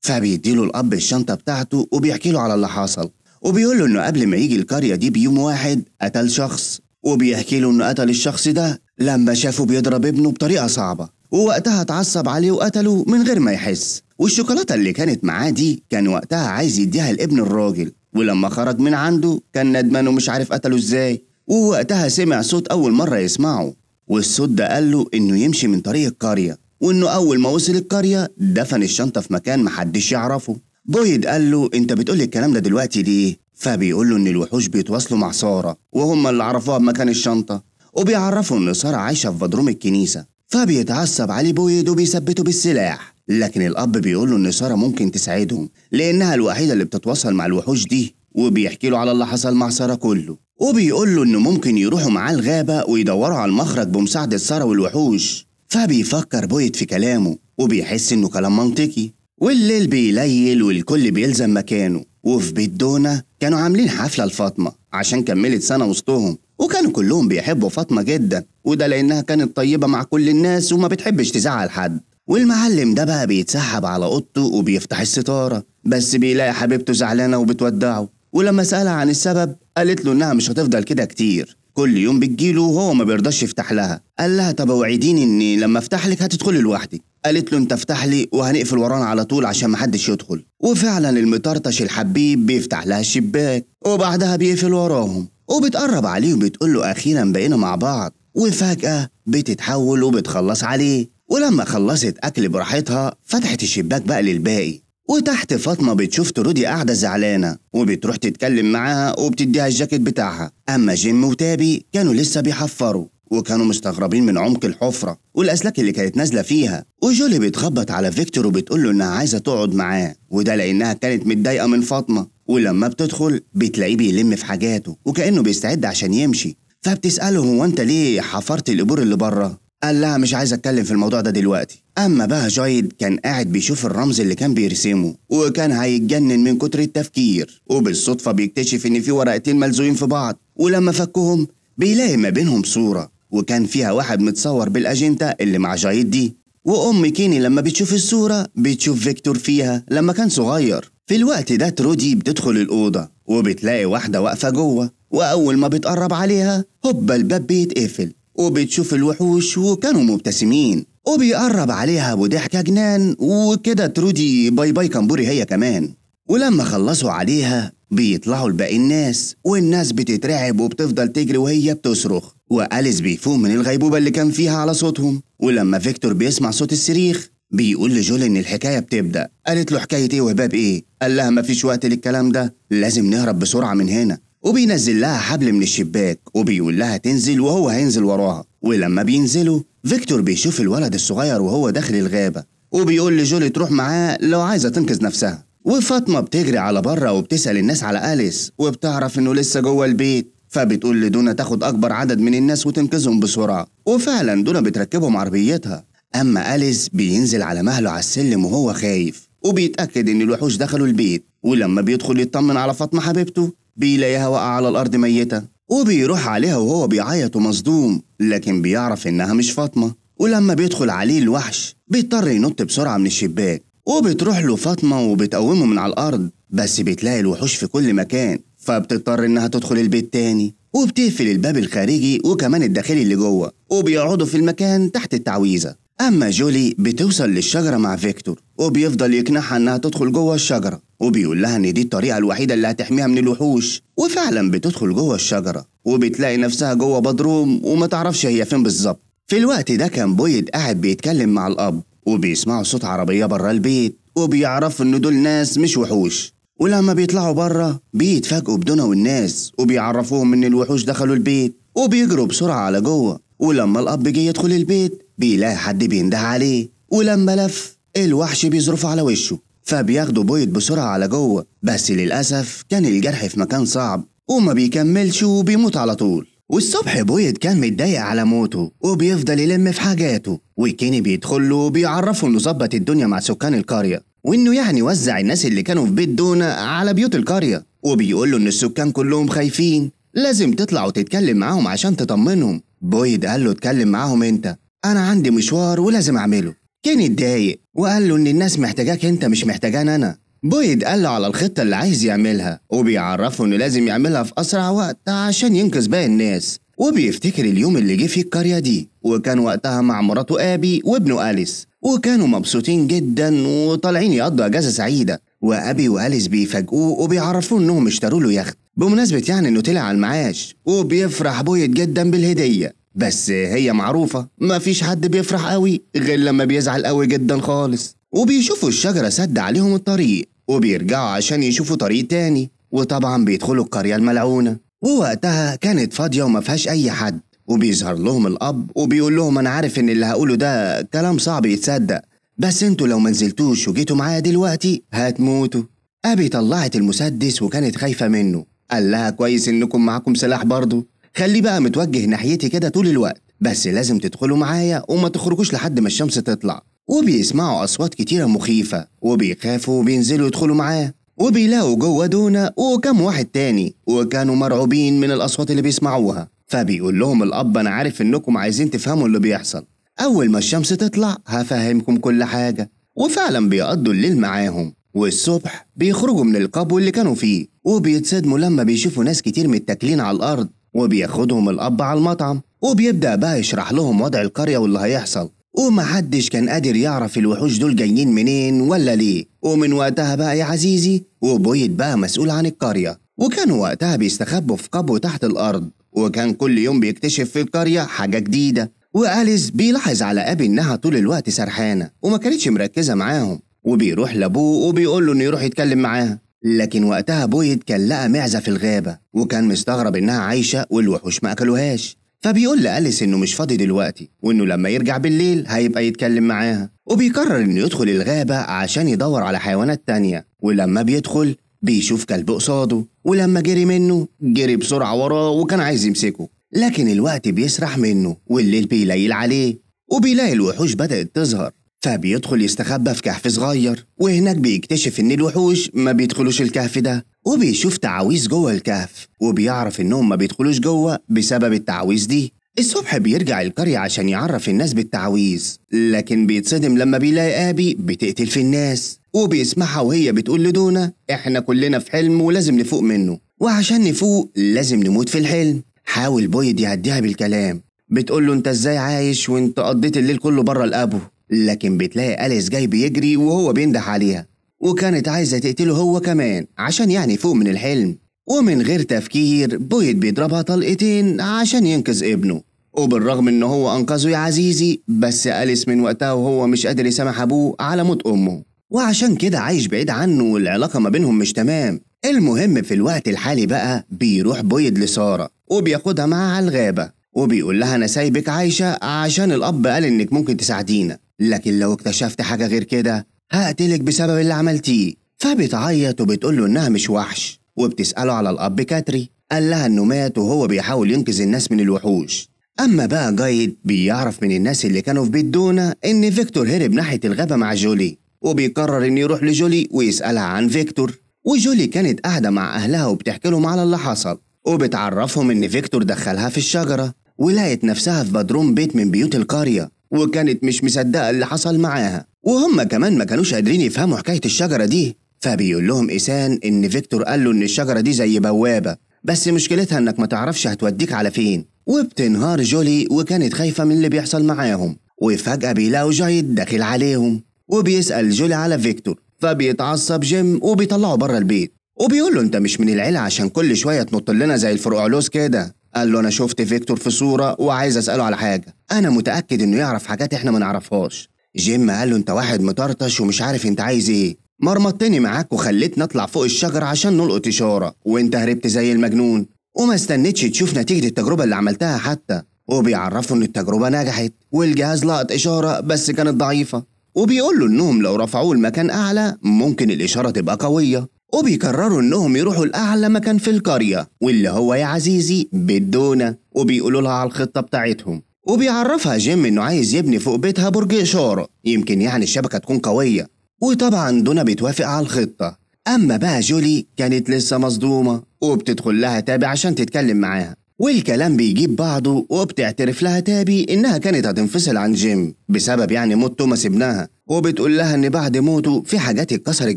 فبيديله الأب الشنطة بتاعته وبيحكي له على اللي حصل وبيقول له إنه قبل ما يجي القرية دي بيوم واحد قتل شخص وبيحكي له إنه قتل الشخص ده لما شافه بيضرب ابنه بطريقة صعبة ووقتها اتعصب عليه وقتله من غير ما يحس والشوكولاتة اللي كانت معاه دي كان وقتها عايز يديها لابن الراجل ولما خرج من عنده كان ندمان ومش عارف قتله ازاي ووقتها سمع صوت أول مرة يسمعه والصوت ده قال له إنه يمشي من طريق القرية وإنه أول ما وصل القرية دفن الشنطة في مكان محدش يعرفه بويد قال له أنت بتقول الكلام ده دلوقتي ليه؟ فبيقول له إن الوحوش بيتواصلوا مع سارة وهم اللي عرفوها بمكان الشنطة وبيعرفوا إن سارة عايشة في بدروم الكنيسة فبيتعصب عليه بويد وبيثبته بالسلاح لكن الأب بيقول له إن سارة ممكن تساعدهم لأنها الوحيدة اللي بتتواصل مع الوحوش دي وبيحكي له على اللي حصل مع سارة كله وبيقول له إنه ممكن يروحوا معاه الغابة ويدوروا على المخرج بمساعدة سارة والوحوش فبيفكر بويت في كلامه وبيحس إنه كلام منطقي والليل بيليل والكل بيلزم مكانه وفي بيت دونا كانوا عاملين حفلة لفاطمة عشان كملت سنة وسطهم وكانوا كلهم بيحبوا فاطمة جدا وده لأنها كانت طيبة مع كل الناس وما بتحبش تزعل حد والمعلم ده بقى بيتسحب على اوضته وبيفتح الستاره بس بيلاقي حبيبته زعلانه وبتودعه ولما سالها عن السبب قالت له انها مش هتفضل كده كتير كل يوم بتجيله وهو ما بيرضاش يفتح لها قال لها طب اوعديني اني لما افتح لك هتدخلي لوحدك قالت له انت افتح لي وهنقفل ورانا على طول عشان محدش يدخل وفعلا المطرطش الحبيب بيفتح لها الشباك وبعدها بيقفل وراهم وبتقرب عليه وبتقول له اخيرا بقينا مع بعض وفجاه بتتحول وبتخلص عليه ولما خلصت أكل براحتها فتحت الشباك بقى للباقي وتحت فاطمة بتشوف ترودي قاعدة زعلانة وبتروح تتكلم معاها وبتديها الجاكيت بتاعها أما جيم وتابي كانوا لسه بيحفروا وكانوا مستغربين من عمق الحفرة والأسلاك اللي كانت نازلة فيها وجولي بتخبط على فيكتور وبتقول له إنها عايزة تقعد معاه وده لأنها كانت متضايقة من فاطمة ولما بتدخل بتلاقيه بيلم في حاجاته وكأنه بيستعد عشان يمشي فبتسأله هو أنت ليه حفرت القبور اللي بره قال لها مش عايز اتكلم في الموضوع ده دلوقتي اما بقى جايد كان قاعد بيشوف الرمز اللي كان بيرسمه وكان هيتجنن من كتر التفكير وبالصدفه بيكتشف ان في ورقتين ملزوين في بعض ولما فكهم بيلاقي ما بينهم صوره وكان فيها واحد متصور بالاجنته اللي مع جايد دي وام كيني لما بتشوف الصوره بتشوف فيكتور فيها لما كان صغير في الوقت ده ترودي بتدخل الاوضه وبتلاقي واحده واقفه جوه واول ما بتقرب عليها هوبا الباب بيتقفل وبتشوف الوحوش وكانوا مبتسمين وبيقرب عليها بضحكة جنان وكده ترودي باي باي كمبوري هي كمان ولما خلصوا عليها بيطلعوا لباقي الناس والناس بتترعب وبتفضل تجري وهي بتصرخ وأليس بيفوق من الغيبوبة اللي كان فيها على صوتهم ولما فيكتور بيسمع صوت الصريخ بيقول لجول إن الحكاية بتبدأ قالت له حكاية إيه وباب إيه قال لها مفيش وقت للكلام ده لازم نهرب بسرعة من هنا وبينزل لها حبل من الشباك وبيقول لها تنزل وهو هينزل وراها ولما بينزلوا فيكتور بيشوف الولد الصغير وهو داخل الغابة وبيقول لجولي تروح معاه لو عايزة تنقذ نفسها وفاطمة بتجري على بره وبتسأل الناس على أليس وبتعرف إنه لسه جوه البيت فبتقول لدونا تاخد أكبر عدد من الناس وتنقذهم بسرعة وفعلا دونا بتركبهم عربيتها أما أليس بينزل على مهله على السلم وهو خايف وبيتأكد إن الوحوش دخلوا البيت ولما بيدخل يطمن على فاطمة حبيبته بيلاقيها واقعة على الأرض ميتة وبيروح عليها وهو بيعيط ومصدوم لكن بيعرف إنها مش فاطمة ولما بيدخل عليه الوحش بيضطر ينط بسرعة من الشباك وبتروح له فاطمة وبتقومه من على الأرض بس بتلاقي الوحوش في كل مكان فبتضطر إنها تدخل البيت تاني وبتقفل الباب الخارجي وكمان الداخلي اللي جوه وبيقعدوا في المكان تحت التعويذة أما جولي بتوصل للشجرة مع فيكتور وبيفضل يقنعها انها تدخل جوه الشجره وبيقول لها ان دي الطريقه الوحيده اللي هتحميها من الوحوش وفعلا بتدخل جوه الشجره وبتلاقي نفسها جوه بدروم وما تعرفش هي فين بالظبط في الوقت ده كان بويد قاعد بيتكلم مع الاب وبيسمعوا صوت عربيه بره البيت وبيعرفوا ان دول ناس مش وحوش ولما بيطلعوا بره بيتفاجئوا بدونا والناس وبيعرفوهم ان الوحوش دخلوا البيت وبيجروا بسرعه على جوه ولما الاب جه يدخل البيت بيلاقي حد بينده عليه ولما لف الوحش بيزرفه على وشه فبياخدوا بويض بسرعة على جوه بس للأسف كان الجرح في مكان صعب وما بيكملش وبيموت على طول والصبح بويض كان متضايق على موته وبيفضل يلم في حاجاته وكيني بيدخله وبيعرفه انه ظبط الدنيا مع سكان القرية وانه يعني وزع الناس اللي كانوا في بيت دونا على بيوت القرية وبيقوله ان السكان كلهم خايفين لازم تطلع وتتكلم معاهم عشان تطمنهم بويد قال له اتكلم معاهم انت انا عندي مشوار ولازم اعمله كان اتضايق وقال له إن الناس محتاجاك أنت مش محتاجان أنا بويد قال له على الخطة اللي عايز يعملها وبيعرفه إنه لازم يعملها في أسرع وقت عشان ينقذ باقي الناس وبيفتكر اليوم اللي جه فيه القرية دي وكان وقتها مع مراته آبي وابنه أليس وكانوا مبسوطين جدا وطالعين يقضوا أجازة سعيدة وأبي وأليس بيفاجئوه وبيعرفوه إنهم اشتروا له يخت بمناسبة يعني إنه طلع على المعاش وبيفرح بويد جدا بالهدية بس هي معروفة مفيش حد بيفرح قوي غير لما بيزعل قوي جدا خالص وبيشوفوا الشجرة سد عليهم الطريق وبيرجعوا عشان يشوفوا طريق تاني وطبعا بيدخلوا القرية الملعونة ووقتها كانت فاضية وما فيهاش أي حد وبيظهر لهم الأب وبيقول لهم أنا عارف إن اللي هقوله ده كلام صعب يتصدق بس انتوا لو ما نزلتوش وجيتوا معايا دلوقتي هتموتوا أبي طلعت المسدس وكانت خايفة منه قال لها كويس إنكم معاكم سلاح برضه خليه بقى متوجه ناحيتي كده طول الوقت بس لازم تدخلوا معايا وما تخرجوش لحد ما الشمس تطلع وبيسمعوا أصوات كتيرة مخيفة وبيخافوا وبينزلوا يدخلوا معاه وبيلاقوا جوه دونا وكم واحد تاني وكانوا مرعوبين من الأصوات اللي بيسمعوها فبيقول لهم الأب أنا عارف إنكم عايزين تفهموا اللي بيحصل أول ما الشمس تطلع هفهمكم كل حاجة وفعلا بيقضوا الليل معاهم والصبح بيخرجوا من القبو اللي كانوا فيه وبيتصدموا لما بيشوفوا ناس كتير متاكلين على الأرض وبياخدهم الأب على المطعم وبيبدأ بقى يشرح لهم وضع القرية واللي هيحصل ومحدش كان قادر يعرف الوحوش دول جايين منين ولا ليه ومن وقتها بقى يا عزيزي وبويت بقى مسؤول عن القرية وكانوا وقتها بيستخبوا في قبو تحت الأرض وكان كل يوم بيكتشف في القرية حاجة جديدة وأليس بيلاحظ على أبي إنها طول الوقت سرحانة وما كانتش مركزة معاهم وبيروح لأبوه وبيقول له إنه يروح يتكلم معاها لكن وقتها بويد كان لقى معزة في الغابة وكان مستغرب إنها عايشة والوحوش ما أكلوهاش فبيقول لأليس إنه مش فاضي دلوقتي وإنه لما يرجع بالليل هيبقى يتكلم معاها وبيقرر إنه يدخل الغابة عشان يدور على حيوانات تانية ولما بيدخل بيشوف كلب قصاده ولما جري منه جري بسرعة وراه وكان عايز يمسكه لكن الوقت بيسرح منه والليل بيليل عليه وبيلاقي الوحوش بدأت تظهر فبيدخل يستخبى في كهف صغير وهناك بيكتشف ان الوحوش ما بيدخلوش الكهف ده وبيشوف تعاويذ جوه الكهف وبيعرف انهم ما بيدخلوش جوه بسبب التعاويذ دي الصبح بيرجع القرية عشان يعرف الناس بالتعويذ لكن بيتصدم لما بيلاقي أبي بتقتل في الناس وبيسمعها وهي بتقول لدونا إحنا كلنا في حلم ولازم نفوق منه وعشان نفوق لازم نموت في الحلم حاول بويد يهديها بالكلام بتقول له انت ازاي عايش وانت قضيت الليل كله بره الابو لكن بتلاقي أليس جاي بيجري وهو بينده عليها وكانت عايزة تقتله هو كمان عشان يعني فوق من الحلم ومن غير تفكير بويد بيضربها طلقتين عشان ينقذ ابنه وبالرغم ان هو انقذه يا عزيزي بس أليس من وقتها وهو مش قادر يسامح ابوه على موت امه وعشان كده عايش بعيد عنه والعلاقة ما بينهم مش تمام المهم في الوقت الحالي بقى بيروح بويد لسارة وبياخدها معاه على الغابة وبيقول لها أنا سايبك عايشة عشان الأب قال إنك ممكن تساعدينا لكن لو اكتشفت حاجة غير كده هقتلك بسبب اللي عملتيه فبتعيط وبتقول له إنها مش وحش وبتسأله على الأب كاتري قال لها إنه مات وهو بيحاول ينقذ الناس من الوحوش أما بقى جايد بيعرف من الناس اللي كانوا في بيت دونا إن فيكتور هرب ناحية الغابة مع جولي وبيقرر إنه يروح لجولي ويسألها عن فيكتور وجولي كانت قاعدة مع أهلها وبتحكي لهم على اللي حصل وبتعرفهم إن فيكتور دخلها في الشجرة ولقت نفسها في بدروم بيت من بيوت القرية وكانت مش مصدقة اللي حصل معاها وهم كمان ما كانوش قادرين يفهموا حكاية الشجرة دي فبيقول لهم إيسان إن فيكتور قال له إن الشجرة دي زي بوابة بس مشكلتها إنك ما تعرفش هتوديك على فين وبتنهار جولي وكانت خايفة من اللي بيحصل معاهم وفجأة بيلاقوا جايد داخل عليهم وبيسأل جولي على فيكتور فبيتعصب جيم وبيطلعه بره البيت وبيقول له انت مش من العيلة عشان كل شوية تنط لنا زي الفرقعلوس كده قال له انا شفت فيكتور في صوره وعايز اساله على حاجه انا متاكد انه يعرف حاجات احنا ما نعرفهاش جيم قال له انت واحد مطرطش ومش عارف انت عايز ايه مرمطتني معاك وخليتني اطلع فوق الشجر عشان نلقط اشاره وانت هربت زي المجنون وما استنيتش تشوف نتيجه التجربه اللي عملتها حتى وبيعرفه ان التجربه نجحت والجهاز لقط اشاره بس كانت ضعيفه وبيقول له انهم لو رفعوه لمكان اعلى ممكن الاشاره تبقى قويه وبيكرروا انهم يروحوا لاعلى مكان في القريه واللي هو يا عزيزي بالدونه وبيقولوا لها على الخطه بتاعتهم وبيعرفها جيم انه عايز يبني فوق بيتها برج اشاره يمكن يعني الشبكه تكون قويه وطبعا دونا بتوافق على الخطه اما بقى جولي كانت لسه مصدومه وبتدخل لها تابي عشان تتكلم معاها والكلام بيجيب بعضه وبتعترف لها تابي إنها كانت هتنفصل عن جيم بسبب يعني موت توماس ابنها وبتقول لها إن بعد موته في حاجات اتكسرت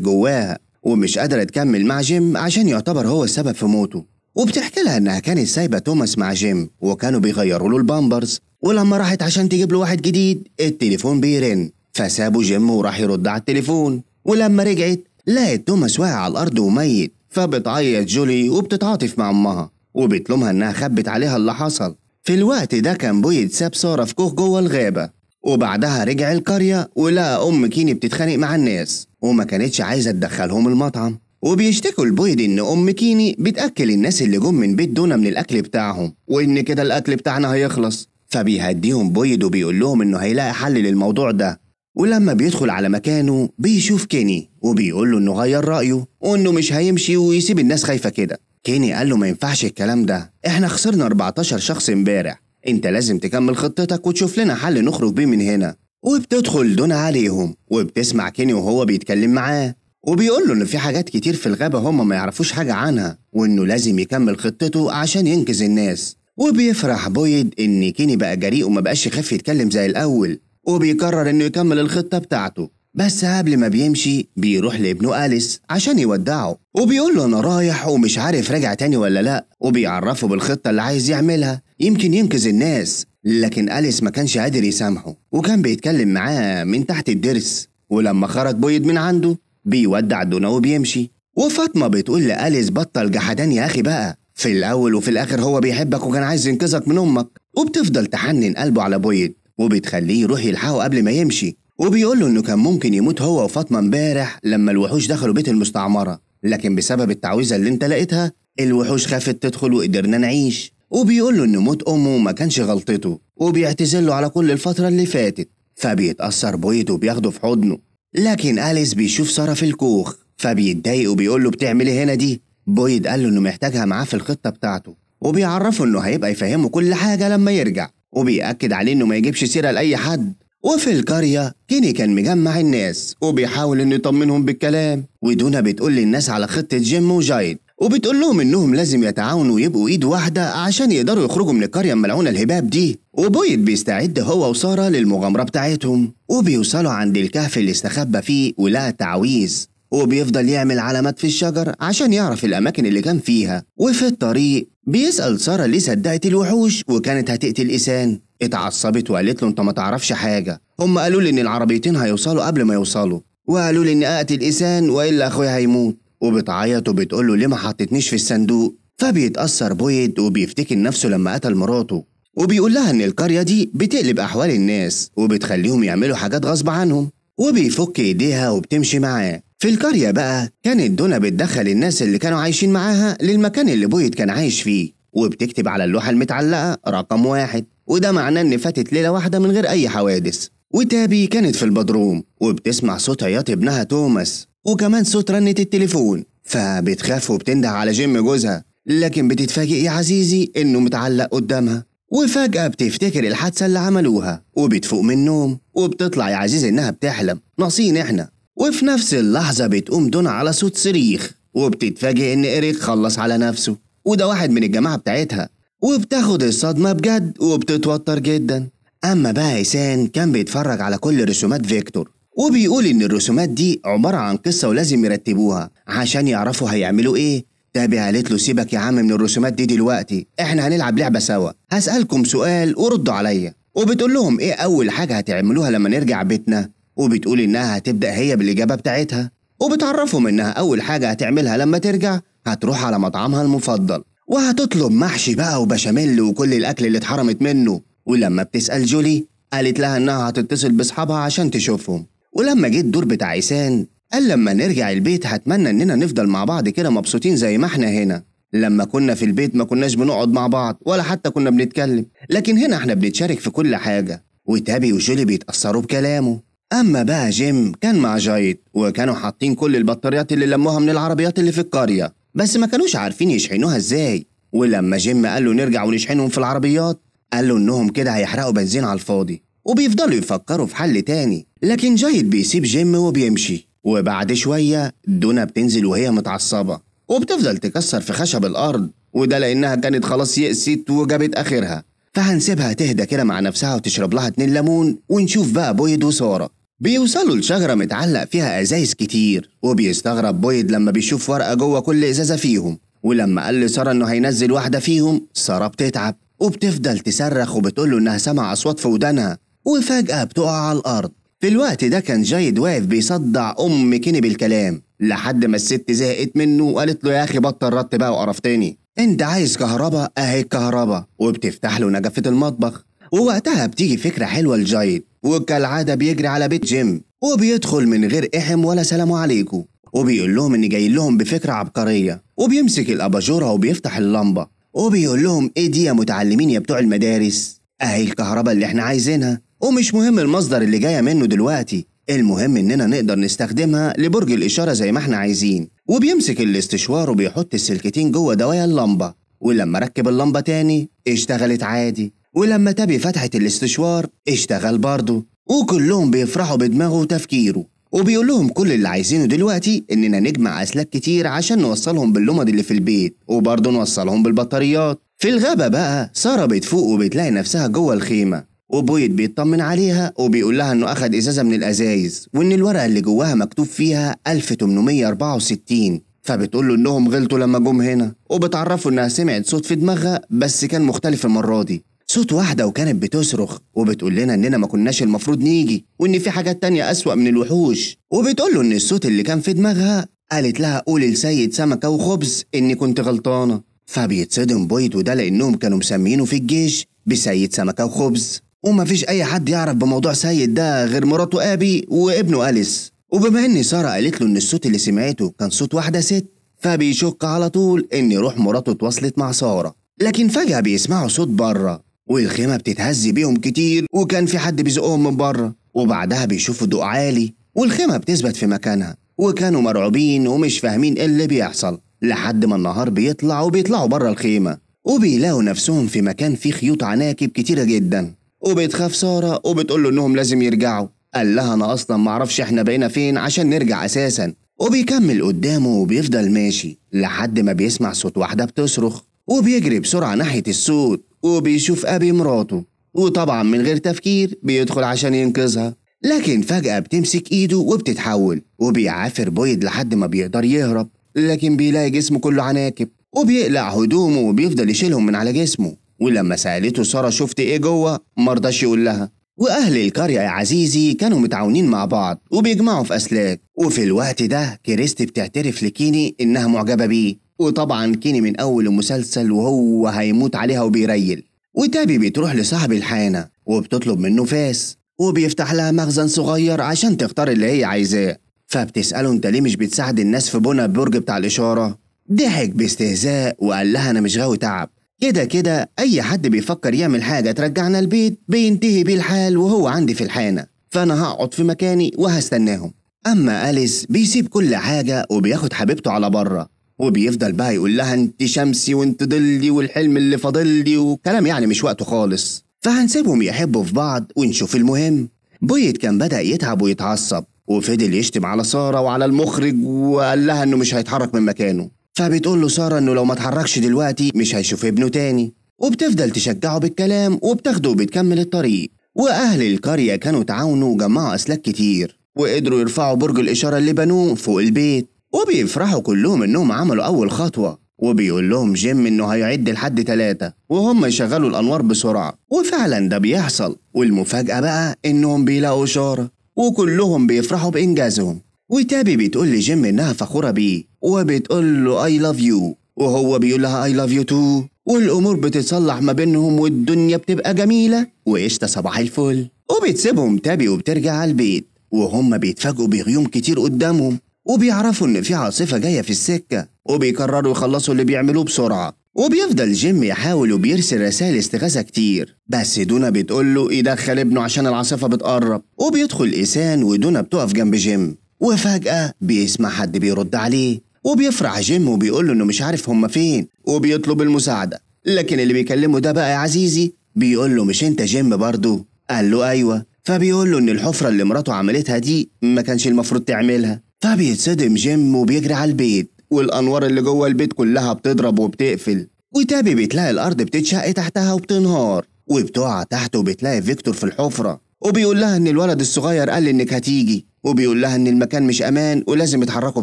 جواها ومش قادرة تكمل مع جيم عشان يعتبر هو السبب في موته وبتحكي لها إنها كانت سايبة توماس مع جيم وكانوا بيغيروا له البامبرز ولما راحت عشان تجيب له واحد جديد التليفون بيرن فسابوا جيم وراح يرد على التليفون ولما رجعت لقت توماس واقع على الأرض وميت فبتعيط جولي وبتتعاطف مع أمها وبتلومها إنها خبت عليها اللي حصل في الوقت ده كان بويد ساب سارة في كوخ جوه الغابة وبعدها رجع القرية ولقى أم كيني بتتخانق مع الناس وما كانتش عايزة تدخلهم المطعم وبيشتكوا البويد إن أم كيني بتأكل الناس اللي جم من بيت دونا من الأكل بتاعهم وإن كده الأكل بتاعنا هيخلص فبيهديهم بويد وبيقول لهم إنه هيلاقي حل للموضوع ده ولما بيدخل على مكانه بيشوف كيني وبيقول له إنه غير رأيه وإنه مش هيمشي ويسيب الناس خايفة كده كيني قال له ما ينفعش الكلام ده احنا خسرنا 14 شخص امبارح انت لازم تكمل خطتك وتشوف لنا حل نخرج بيه من هنا وبتدخل دون عليهم وبتسمع كيني وهو بيتكلم معاه وبيقول له إن في حاجات كتير في الغابة هم ما يعرفوش حاجة عنها وإنه لازم يكمل خطته عشان ينقذ الناس وبيفرح بويد إن كيني بقى جريء وما بقاش يخاف يتكلم زي الأول وبيقرر إنه يكمل الخطة بتاعته بس قبل ما بيمشي بيروح لابنه أليس عشان يودعه وبيقول له أنا رايح ومش عارف راجع تاني ولا لأ وبيعرفه بالخطة اللي عايز يعملها يمكن ينقذ الناس لكن أليس ما كانش قادر يسامحه وكان بيتكلم معاه من تحت الدرس ولما خرج بويد من عنده بيودع دونا وبيمشي وفاطمة بتقول لأليس بطل جحدان يا أخي بقى في الأول وفي الآخر هو بيحبك وكان عايز ينقذك من أمك وبتفضل تحنن قلبه على بويد وبتخليه يروح يلحقه قبل ما يمشي وبيقول له إنه كان ممكن يموت هو وفاطمة امبارح لما الوحوش دخلوا بيت المستعمرة لكن بسبب التعويذة اللي أنت لقيتها الوحوش خافت تدخل وقدرنا نعيش وبيقول له إن موت أمه ما كانش غلطته وبيعتذر له على كل الفترة اللي فاتت فبيتأثر بويته وبياخده في حضنه لكن أليس بيشوف سارة في الكوخ فبيتضايق وبيقول له بتعمل ايه هنا دي؟ بويد قال له انه محتاجها معاه في الخطه بتاعته وبيعرفه انه هيبقى يفهمه كل حاجه لما يرجع وبيأكد عليه انه ما يجيبش سيره لاي حد وفي القرية كيني كان مجمع الناس وبيحاول إنه يطمنهم بالكلام ودونا بتقول للناس على خطة جيم وجايد وبتقول لهم إنهم لازم يتعاونوا ويبقوا إيد واحدة عشان يقدروا يخرجوا من القرية الملعونة الهباب دي وبويد بيستعد هو وسارة للمغامرة بتاعتهم وبيوصلوا عند الكهف اللي استخبى فيه ولقى تعويذ وبيفضل يعمل علامات في الشجر عشان يعرف الأماكن اللي كان فيها وفي الطريق بيسأل سارة ليه صدقت الوحوش وكانت هتقتل إيسان اتعصبت وقالت له انت ما تعرفش حاجه هم قالوا لي ان العربيتين هيوصلوا قبل ما يوصلوا وقالوا لي اني اقتل ايسان والا اخويا هيموت وبتعيط وبتقول له ليه ما حطيتنيش في الصندوق فبيتاثر بويد وبيفتكر نفسه لما قتل مراته وبيقول لها ان القريه دي بتقلب احوال الناس وبتخليهم يعملوا حاجات غصب عنهم وبيفك ايديها وبتمشي معاه في القرية بقى كانت دونا بتدخل الناس اللي كانوا عايشين معاها للمكان اللي بويد كان عايش فيه وبتكتب على اللوحة المتعلقة رقم واحد وده معناه إن فاتت ليلة واحدة من غير أي حوادث وتابي كانت في البدروم وبتسمع صوت عياط ابنها توماس وكمان صوت رنة التليفون فبتخاف وبتنده على جيم جوزها لكن بتتفاجئ يا عزيزي إنه متعلق قدامها وفجأة بتفتكر الحادثة اللي عملوها وبتفوق من النوم وبتطلع يا عزيزي إنها بتحلم ناقصين إحنا وفي نفس اللحظة بتقوم دون على صوت صريخ وبتتفاجئ إن إريك خلص على نفسه وده واحد من الجماعة بتاعتها وبتاخد الصدمة بجد وبتتوتر جدا أما بقى إيسان كان بيتفرج على كل رسومات فيكتور وبيقول إن الرسومات دي عبارة عن قصة ولازم يرتبوها عشان يعرفوا هيعملوا إيه تابي قالت له سيبك يا عم من الرسومات دي دلوقتي احنا هنلعب لعبة سوا هسألكم سؤال وردوا عليا وبتقول لهم إيه أول حاجة هتعملوها لما نرجع بيتنا وبتقول إنها هتبدأ هي بالإجابة بتاعتها وبتعرفهم إنها أول حاجة هتعملها لما ترجع هتروح على مطعمها المفضل وهتطلب محشي بقى وبشاميل وكل الأكل اللي اتحرمت منه ولما بتسأل جولي قالت لها إنها هتتصل بأصحابها عشان تشوفهم ولما جه الدور بتاع عيسان قال لما نرجع البيت هتمنى إننا نفضل مع بعض كده مبسوطين زي ما إحنا هنا لما كنا في البيت ما كناش بنقعد مع بعض ولا حتى كنا بنتكلم لكن هنا إحنا بنتشارك في كل حاجة وتابي وجولي بيتأثروا بكلامه أما بقى جيم كان مع جايد وكانوا حاطين كل البطاريات اللي لموها من العربيات اللي في القرية بس ما كانوش عارفين يشحنوها ازاي ولما جيم قال له نرجع ونشحنهم في العربيات قال له انهم كده هيحرقوا بنزين على الفاضي وبيفضلوا يفكروا في حل تاني لكن جايد بيسيب جيم وبيمشي وبعد شوية دونا بتنزل وهي متعصبة وبتفضل تكسر في خشب الأرض وده لأنها كانت خلاص يئست وجابت آخرها فهنسيبها تهدى كده مع نفسها وتشرب لها اتنين ليمون ونشوف بقى بويد وسارة بيوصلوا لشجرة متعلق فيها أزايز كتير وبيستغرب بويد لما بيشوف ورقة جوه كل إزازة فيهم ولما قال لسارة إنه هينزل واحدة فيهم سارة بتتعب وبتفضل تصرخ وبتقول له إنها سمع أصوات في ودانها وفجأة بتقع على الأرض في الوقت ده كان جايد واقف بيصدع أم كيني بالكلام لحد ما الست زهقت منه وقالت له يا أخي بطل رد بقى وقرفتني أنت عايز كهربا أهي الكهربا وبتفتح له نجفة المطبخ ووقتها بتيجي فكرة حلوة لجايد وكالعادة بيجري على بيت جيم وبيدخل من غير إحم ولا سلام عليكم وبيقول لهم إن جاي لهم بفكرة عبقرية وبيمسك الأباجورة وبيفتح اللمبة وبيقول لهم إيه دي يا متعلمين يا بتوع المدارس أهي الكهرباء اللي إحنا عايزينها ومش مهم المصدر اللي جاية منه دلوقتي المهم إننا نقدر نستخدمها لبرج الإشارة زي ما إحنا عايزين وبيمسك الاستشوار وبيحط السلكتين جوه دوايا اللمبة ولما ركب اللمبة تاني اشتغلت عادي ولما تبي فتحة الاستشوار اشتغل برضه وكلهم بيفرحوا بدماغه وتفكيره وبيقول لهم كل اللي عايزينه دلوقتي إننا نجمع أسلاك كتير عشان نوصلهم باللمض اللي في البيت وبرضه نوصلهم بالبطاريات في الغابة بقى سارة بتفوق وبتلاقي نفسها جوه الخيمة وبويد بيطمن عليها وبيقول لها إنه أخد إزازة من الأزايز وإن الورقة اللي جواها مكتوب فيها 1864 فبتقول له إنهم غلطوا لما جم هنا وبتعرفه إنها سمعت صوت في دماغها بس كان مختلف المرة دي صوت واحدة وكانت بتصرخ وبتقول لنا إننا ما كناش المفروض نيجي وإن في حاجات تانية أسوأ من الوحوش وبتقول له إن الصوت اللي كان في دماغها قالت لها قول لسيد سمكة وخبز إني كنت غلطانة فبيتصدم بويت وده لأنهم كانوا مسمينه في الجيش بسيد سمكة وخبز ومفيش أي حد يعرف بموضوع سيد ده غير مراته آبي وابنه أليس وبما إن سارة قالت له إن الصوت اللي سمعته كان صوت واحدة ست فبيشك على طول إن روح مراته اتواصلت مع سارة لكن فجأة بيسمعوا صوت بره والخيمة بتتهز بيهم كتير وكان في حد بيزقهم من بره وبعدها بيشوفوا ضوء عالي والخيمة بتثبت في مكانها وكانوا مرعوبين ومش فاهمين ايه اللي بيحصل لحد ما النهار بيطلع وبيطلعوا بره الخيمة وبيلاقوا نفسهم في مكان فيه خيوط عناكب كتيرة جدا وبتخاف سارة وبتقول له انهم لازم يرجعوا قال لها انا اصلا معرفش احنا بقينا فين عشان نرجع اساسا وبيكمل قدامه وبيفضل ماشي لحد ما بيسمع صوت واحدة بتصرخ وبيجري بسرعة ناحية الصوت وبيشوف أبي مراته وطبعا من غير تفكير بيدخل عشان ينقذها لكن فجأة بتمسك إيده وبتتحول وبيعافر بويد لحد ما بيقدر يهرب لكن بيلاقي جسمه كله عناكب وبيقلع هدومه وبيفضل يشيلهم من على جسمه ولما سألته سارة شفت إيه جوه مرضاش يقول لها وأهل القرية يا عزيزي كانوا متعاونين مع بعض وبيجمعوا في أسلاك وفي الوقت ده كريستي بتعترف لكيني إنها معجبة بيه وطبعا كيني من أول المسلسل وهو هيموت عليها وبيريل وتابي بتروح لصاحب الحانة وبتطلب منه فاس وبيفتح لها مخزن صغير عشان تختار اللي هي عايزاه فبتسأله انت ليه مش بتساعد الناس في بنى البرج بتاع الإشارة ضحك باستهزاء وقال لها أنا مش غاوي تعب كده كده أي حد بيفكر يعمل حاجة ترجعنا البيت بينتهي بيه الحال وهو عندي في الحانة فأنا هقعد في مكاني وهستناهم أما أليس بيسيب كل حاجة وبياخد حبيبته على بره وبيفضل بقى يقول لها انت شمسي وانت ضلي والحلم اللي فاضلي وكلام يعني مش وقته خالص فهنسيبهم يحبوا في بعض ونشوف المهم بويت كان بدأ يتعب ويتعصب وفضل يشتم على سارة وعلى المخرج وقال لها انه مش هيتحرك من مكانه فبتقول له سارة انه لو ما اتحركش دلوقتي مش هيشوف ابنه تاني وبتفضل تشجعه بالكلام وبتاخده وبتكمل الطريق وأهل القرية كانوا تعاونوا وجمعوا أسلاك كتير وقدروا يرفعوا برج الإشارة اللي بنوه فوق البيت وبيفرحوا كلهم إنهم عملوا أول خطوة وبيقول لهم جيم إنه هيعد لحد تلاتة وهم يشغلوا الأنوار بسرعة وفعلا ده بيحصل والمفاجأة بقى إنهم بيلاقوا شارة وكلهم بيفرحوا بإنجازهم وتابي بتقول لجيم إنها فخورة بيه وبتقول له اي لاف يو وهو بيقول لها اي لاف يو تو والأمور بتتصلح ما بينهم والدنيا بتبقى جميلة وقشطة صباح الفل وبتسيبهم تابي وبترجع على البيت وهم بيتفاجئوا بغيوم كتير قدامهم وبيعرفوا إن في عاصفة جاية في السكة وبيقرروا يخلصوا اللي بيعملوه بسرعة وبيفضل جيم يحاول وبيرسل رسائل استغاثة كتير بس دونا بتقول له يدخل ابنه عشان العاصفة بتقرب وبيدخل إيسان ودونا بتقف جنب جيم وفجأة بيسمع حد بيرد عليه وبيفرح جيم وبيقول له إنه مش عارف هما فين وبيطلب المساعدة لكن اللي بيكلمه ده بقى يا عزيزي بيقول له مش أنت جيم برضه قال له أيوه فبيقول له إن الحفرة اللي مراته عملتها دي ما كانش المفروض تعملها فبيتصدم جيم وبيجري على البيت والأنوار اللي جوه البيت كلها بتضرب وبتقفل وتابي بتلاقي الأرض بتتشق تحتها وبتنهار وبتقع تحت وبتلاقي فيكتور في الحفرة وبيقول لها إن الولد الصغير قال إنك هتيجي وبيقول لها إن المكان مش أمان ولازم يتحركوا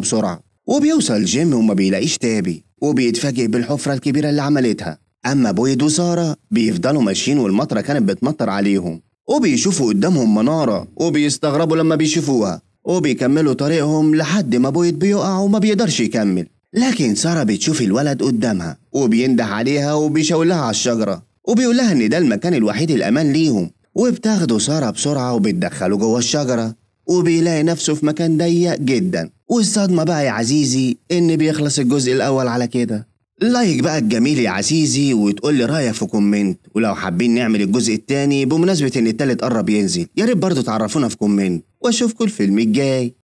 بسرعة وبيوصل جيم وما بيلاقيش تابي وبيتفاجئ بالحفرة الكبيرة اللي عملتها أما بويد وسارة بيفضلوا ماشيين والمطرة كانت بتمطر عليهم وبيشوفوا قدامهم منارة وبيستغربوا لما بيشوفوها وبيكملوا طريقهم لحد ما بويت بيقع وما بيقدرش يكمل لكن سارة بتشوف الولد قدامها وبينده عليها وبيشولها على الشجرة وبيقولها إن ده المكان الوحيد الأمان ليهم وبتاخده سارة بسرعة وبتدخله جوه الشجرة وبيلاقي نفسه في مكان ضيق جدا والصدمة بقى يا عزيزي إن بيخلص الجزء الأول على كده لايك بقى الجميل يا عزيزي وتقول لي رايك في كومنت ولو حابين نعمل الجزء الثاني بمناسبه ان التالت قرب ينزل يا ريت برضه تعرفونا في كومنت واشوفكم الفيلم الجاي